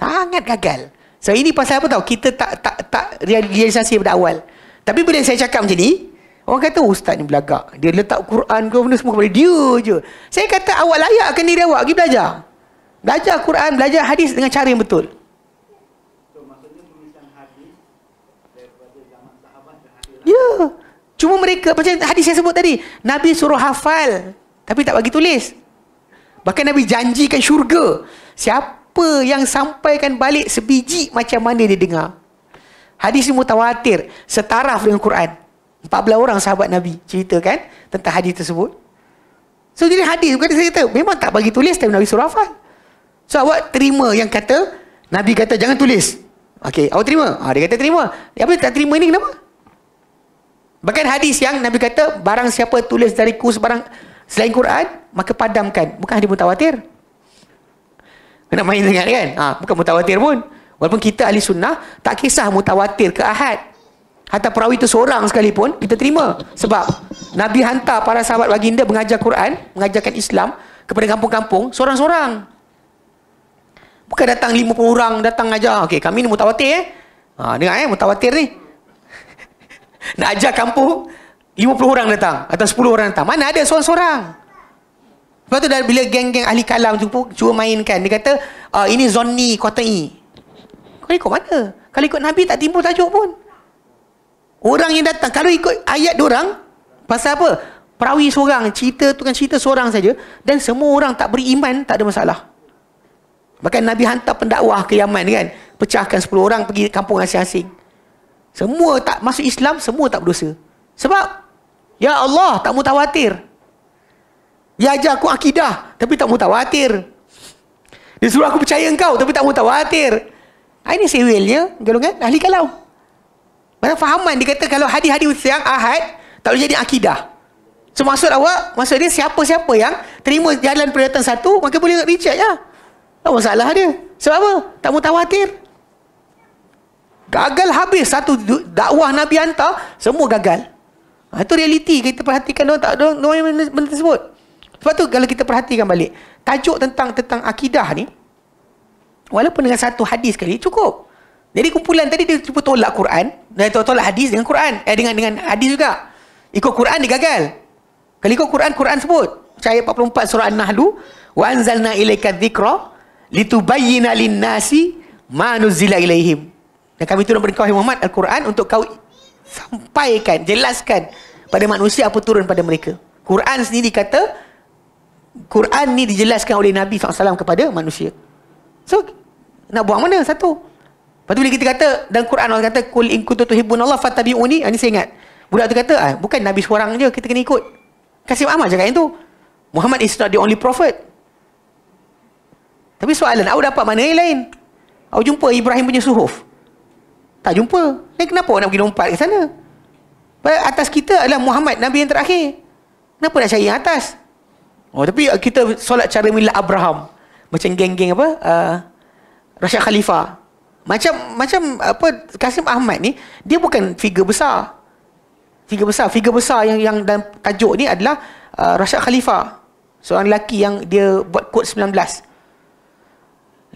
[SPEAKER 1] Sangat gagal. So ini pasal apa tahu? Kita tak tak tak realisasi pada awal. Tapi bila saya cakap macam ni, orang kata oh, ustaz ni belagak. Dia letak Quran ke benda semua kepada dia je. Saya kata awak layak ke dia awak pergi belajar. Belajar Quran, belajar hadis dengan cara yang betul. Ya. Cuma mereka macam hadis saya sebut tadi, Nabi suruh hafal tapi tak bagi tulis. Bahkan Nabi janjikan syurga. Siapa yang sampaikan balik sebiji macam mana dia dengar? Hadis ini mutawatir Setara dengan Quran. 14 orang sahabat Nabi ceritakan tentang hadis tersebut. So jadi hadis bukan saya kata memang tak bagi tulis tapi Nabi suruh hafal. So awak terima yang kata Nabi kata jangan tulis. Okey, awak terima. Ha, dia kata terima. Apa tak terima ni kenapa? Bahkan hadis yang Nabi kata, barang siapa tulis dari ku sebarang selain Quran, maka padamkan. Bukan hadis mutawatir. Kena main dengan kan? Ha, bukan mutawatir pun. Walaupun kita ahli sunnah, tak kisah mutawatir ke ahad. Hatta perawi itu seorang sekalipun, kita terima. Sebab Nabi hantar para sahabat baginda mengajar Quran, mengajarkan Islam kepada kampung-kampung, seorang-seorang. Bukan datang 50 orang datang ajar. Okey, kami ni mutawatir eh. Ha, dengar eh, mutawatir ni. Nak ajar kampung 50 orang datang Atau 10 orang datang Mana ada seorang-seorang Lepas tu bila geng-geng ahli kalam tu Cuba mainkan Dia kata uh, Ini kota kotai Kau ikut mana? Kalau ikut Nabi tak timbul tajuk pun Orang yang datang Kalau ikut ayat orang Pasal apa? Perawi seorang Cerita tu kan cerita seorang saja Dan semua orang tak beriman Tak ada masalah Bahkan Nabi hantar pendakwah ke Yaman kan Pecahkan 10 orang pergi kampung asing-asing semua tak masuk Islam, semua tak berdosa. Sebab, Ya Allah, tak mutawatir. Dia ya ajar aku akidah, tapi tak mutawatir. Dia suruh aku percaya engkau, tapi tak mutawatir. Ah, ini sewilnya, golongan eh, ahli kalau. Mana fahaman, dia kata kalau hadis-hadis yang ahad, tak boleh jadi akidah. So, maksud awak, maksud dia siapa-siapa yang terima jalan perhatian satu, maka boleh nak reject lah. Ya? Tak masalah dia. Sebab apa? Tak mutawatir. Gagal habis satu dakwah Nabi hantar, semua gagal. Ha, itu realiti kita perhatikan orang tak orang yang benda tersebut. Sebab tu kalau kita perhatikan balik, tajuk tentang tentang akidah ni walaupun dengan satu hadis sekali cukup. Jadi kumpulan tadi dia cuba tolak Quran, dia tolak, tolak hadis dengan Quran, eh dengan dengan hadis juga. Ikut Quran dia gagal. Kalau ikut Quran, Quran sebut. Ayat 44 surah An-Nahl, "Wa anzalna ilaika dzikra litubayyana lin-nasi ma nuzila ilaihim." Dan kami turun kepada kau, Muhammad, Al-Quran untuk kau sampaikan, jelaskan pada manusia apa turun pada mereka. Quran sendiri kata, Quran ni dijelaskan oleh Nabi SAW kepada manusia. So, nak buang mana satu? Lepas tu bila kita kata, dan Quran Allah kata, Kul in kutu tuhibun Allah fatabi'uni, ha, ah, ni saya ingat. Budak tu kata, ah, bukan Nabi seorang je, kita kena ikut. Kasih Muhammad cakap yang tu. Muhammad is not the only prophet. Tapi soalan, awak dapat mana yang lain? Awak jumpa Ibrahim punya suhuf. Tak jumpa. Ni kenapa nak pergi lompat ke sana? Baik atas kita adalah Muhammad Nabi yang terakhir. Kenapa nak cari yang atas? Oh tapi uh, kita solat cara milah Abraham. Macam geng-geng apa? Uh, Rashid Khalifah. Macam macam apa Kasim Ahmad ni dia bukan figure besar. Figure besar, figure besar yang yang dalam tajuk ni adalah uh, Rashid Khalifah. Seorang lelaki yang dia buat kod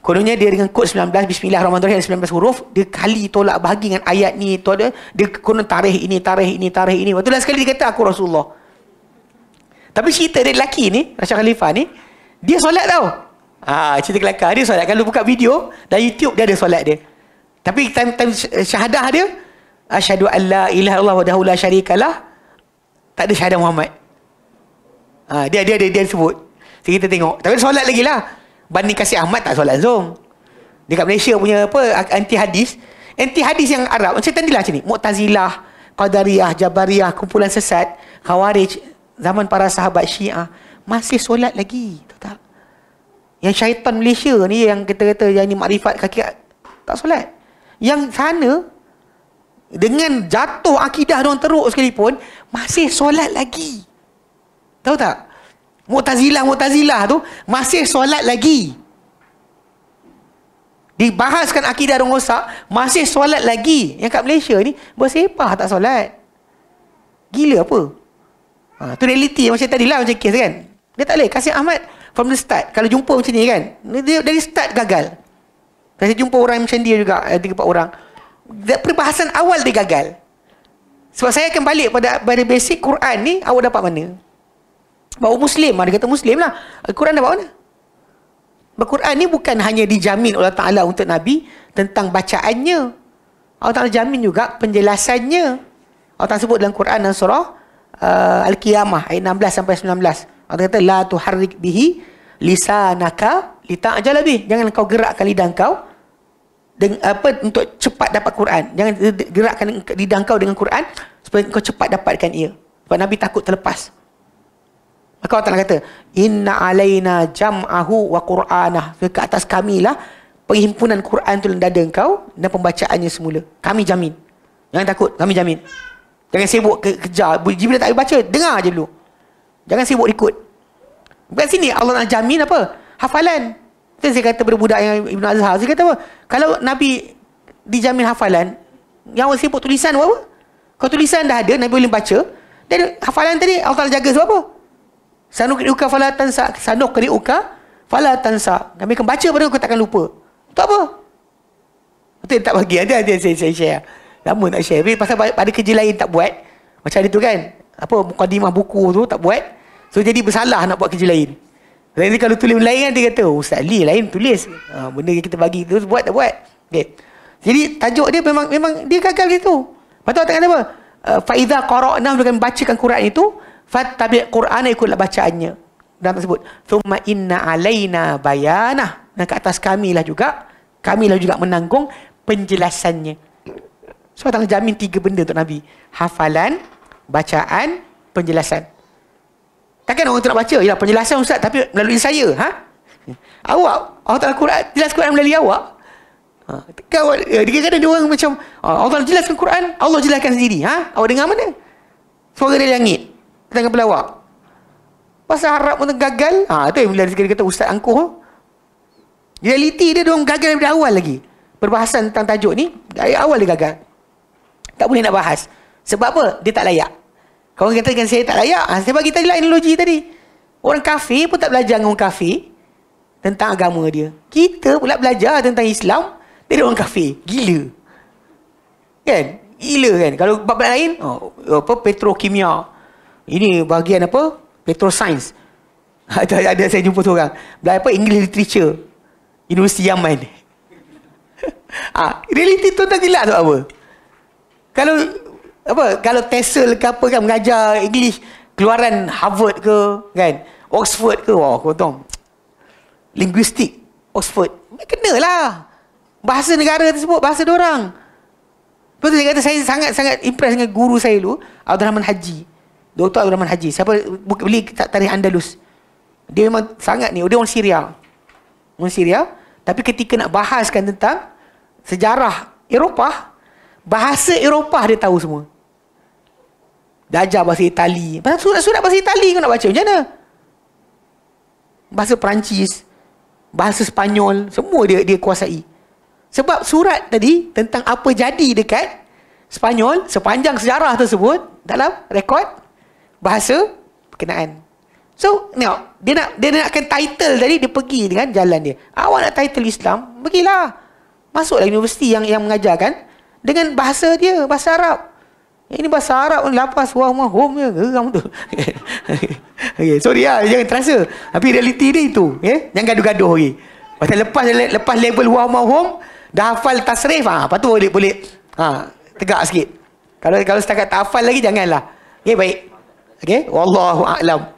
[SPEAKER 1] Kononnya dia dengan kod 19 Bismillahirrahmanirrahim 19 huruf Dia kali tolak bahagi dengan ayat ni tu ada Dia konon tarikh ini, tarikh ini, tarikh ini Waktu last sekali dia kata aku Rasulullah Tapi cerita dia lelaki ni Rasha Khalifah ni Dia solat tau ha, Cerita kelakar dia solat Kalau buka video Dan YouTube dia ada solat dia Tapi time, time syahadah dia Asyadu an la ilaha Allah wa dahulah syarikalah Tak ada syahadah Muhammad ha, dia, dia, dia, dia, dia sebut Jadi Kita tengok Tapi solat lagi lah Bani Kasih Ahmad tak solat Zoom. Dekat Malaysia punya apa anti hadis, anti hadis yang Arab. Macam tadilah sini, Mu'tazilah, Qadariyah, Jabariyah, kumpulan sesat, Khawarij zaman para sahabat Syiah masih solat lagi, tahu tak? Yang syaitan Malaysia ni yang kita kata yang ni makrifat kaki tak solat. Yang sana dengan jatuh akidah orang teruk sekalipun masih solat lagi. Tahu tak? Mu'tazilah Mu'tazilah tu masih solat lagi. Dibahaskan akidah orang rosak, masih solat lagi. Yang kat Malaysia ni bersepah tak solat. Gila apa? Ha, tu realiti macam tadi lah macam kes kan. Dia tak boleh. Kasih Ahmad from the start. Kalau jumpa macam ni kan. Dia dari start gagal. Kasih jumpa orang macam dia juga. ada eh, empat orang. Perbahasan awal dia gagal. Sebab saya akan balik pada, pada basic Quran ni. Awak dapat mana? Bawa Muslim. Dia kata Muslim lah. Al-Quran dah bawa mana? Al-Quran ni bukan hanya dijamin oleh Ta'ala untuk Nabi tentang bacaannya. Allah Ta'ala jamin juga penjelasannya. Allah Ta'ala sebut dalam Quran dan surah uh, Al-Qiyamah ayat 16 sampai 19. Allah Ta'ala kata, La tuharrik bihi lisanaka aja lebih. Jangan kau gerakkan lidah kau Deng, apa, untuk cepat dapat Quran. Jangan gerakkan lidah kau dengan Quran supaya kau cepat dapatkan ia. Sebab Nabi takut terlepas. Maka Allah Ta'ala kata, Inna alaina jam'ahu wa qur'anah. ke atas kami lah perhimpunan Quran tu dalam dada engkau dan pembacaannya semula. Kami jamin. Jangan takut, kami jamin. Jangan sibuk ke kejar. Jibril tak boleh baca, dengar je dulu. Jangan sibuk ikut. Bukan sini Allah nak jamin apa? Hafalan. Itu saya kata kepada budak yang Ibn Azhar. Saya kata apa? Kalau Nabi dijamin hafalan, yang awak sibuk tulisan apa? Kalau tulisan dah ada, Nabi boleh baca. Dan hafalan tadi, Allah Ta'ala jaga sebab apa? Sanu kiri uka fala tansa. Sanu kiri uka fala tansa. Kami akan baca pada aku takkan lupa. Untuk apa? Betul tak bagi. Nanti, nanti saya, saya share. Lama nak share. Tapi pasal pada kerja lain tak buat. Macam dia tu kan. Apa mukadimah buku tu tak buat. So jadi bersalah nak buat kerja lain. Jadi kalau tulis lain kan dia kata. Oh, Ustaz Ali lain tulis. Ha, benda yang kita bagi tu buat tak buat. Okay. Jadi tajuk dia memang memang dia gagal gitu. Lepas tu orang tengah apa? Uh, eh, Fa'idha qara'na dengan bacakan Quran itu Fattabi' Qur'ana ikutlah bacaannya. Dalam tersebut. Thumma inna alaina bayana Dan ke atas kami lah juga. kami lah juga menanggung penjelasannya. So, Allah jamin tiga benda untuk Nabi. Hafalan, bacaan, penjelasan. Takkan orang tak baca? Ya, penjelasan Ustaz tapi melalui saya. Ha? Awak, Allah Ta'ala Quran, jelas Quran melalui awak. Ha. Kau, ya, dia kata dia orang macam, ah, Allah Ta'ala jelaskan Quran, Allah jelaskan sendiri. Ha? Awak dengar mana? Suara dari langit dengan pelawak. Pasal harap pun gagal. Ha, tu yang bila dia kata ustaz angkuh. Realiti dia dong gagal dari awal lagi. Perbahasan tentang tajuk ni dari awal dia gagal. Tak boleh nak bahas. Sebab apa? Dia tak layak. Kau orang katakan saya tak layak. Ha, saya bagi tadi lah analogi tadi. Orang kafir pun tak belajar dengan orang kafir tentang agama dia. Kita pula belajar tentang Islam dari orang kafir. Gila. Kan? Gila kan? Kalau bab lain, oh, apa petrokimia, ini bahagian apa? Petroscience. Ada ada saya jumpa seorang. Belajar apa? English literature. Universiti Yaman. ah, ha, realiti tu tak gila tu apa? Kalau apa? Kalau Tesla ke apa kan mengajar English keluaran Harvard ke kan? Oxford ke? Wah, kau tahu. Linguistik Oxford. mana Kenalah. Bahasa negara tersebut, bahasa orang. Betul. tu saya kata saya sangat-sangat impress dengan guru saya dulu, Abdul Rahman Haji. Dr. Abdul Rahman Haji. Siapa beli tarikh Andalus? Dia memang sangat ni. Dia orang Syria. Orang Syria. Tapi ketika nak bahaskan tentang sejarah Eropah, bahasa Eropah dia tahu semua. Dia bahasa Itali. Surat-surat bahasa Itali kau nak baca macam mana? Bahasa Perancis, bahasa Spanyol, semua dia dia kuasai. Sebab surat tadi tentang apa jadi dekat Spanyol sepanjang sejarah tersebut dalam rekod bahasa perkenaan. So, tengok, dia nak dia nakkan title tadi dia pergi dengan jalan dia. Awak nak title Islam, pergilah. Masuklah universiti yang yang mengajarkan dengan bahasa dia, bahasa Arab. Eh, ini bahasa Arab pun lapas wah mah home je geram tu. okay, sorry ah jangan terasa. Tapi realiti dia itu, ya. Yeah? Jangan gaduh-gaduh lagi. Pasal lepas lepas level wah mah home dah hafal tasrif ah, apa tu boleh boleh. Ha, tegak sikit. Kalau kalau setakat tak hafal lagi janganlah. Okey, ya, baik. Okey, wallahu a'lam.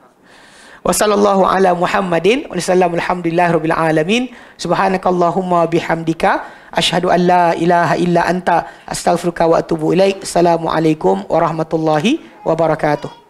[SPEAKER 1] Wassallallahu ala Muhammadin wa sallam alhamdulillah rabbil alamin subhanakallahumma bihamdika ashhadu an la ilaha illa anta astaghfiruka wa atubu ilaik assalamu alaikum warahmatullahi wabarakatuh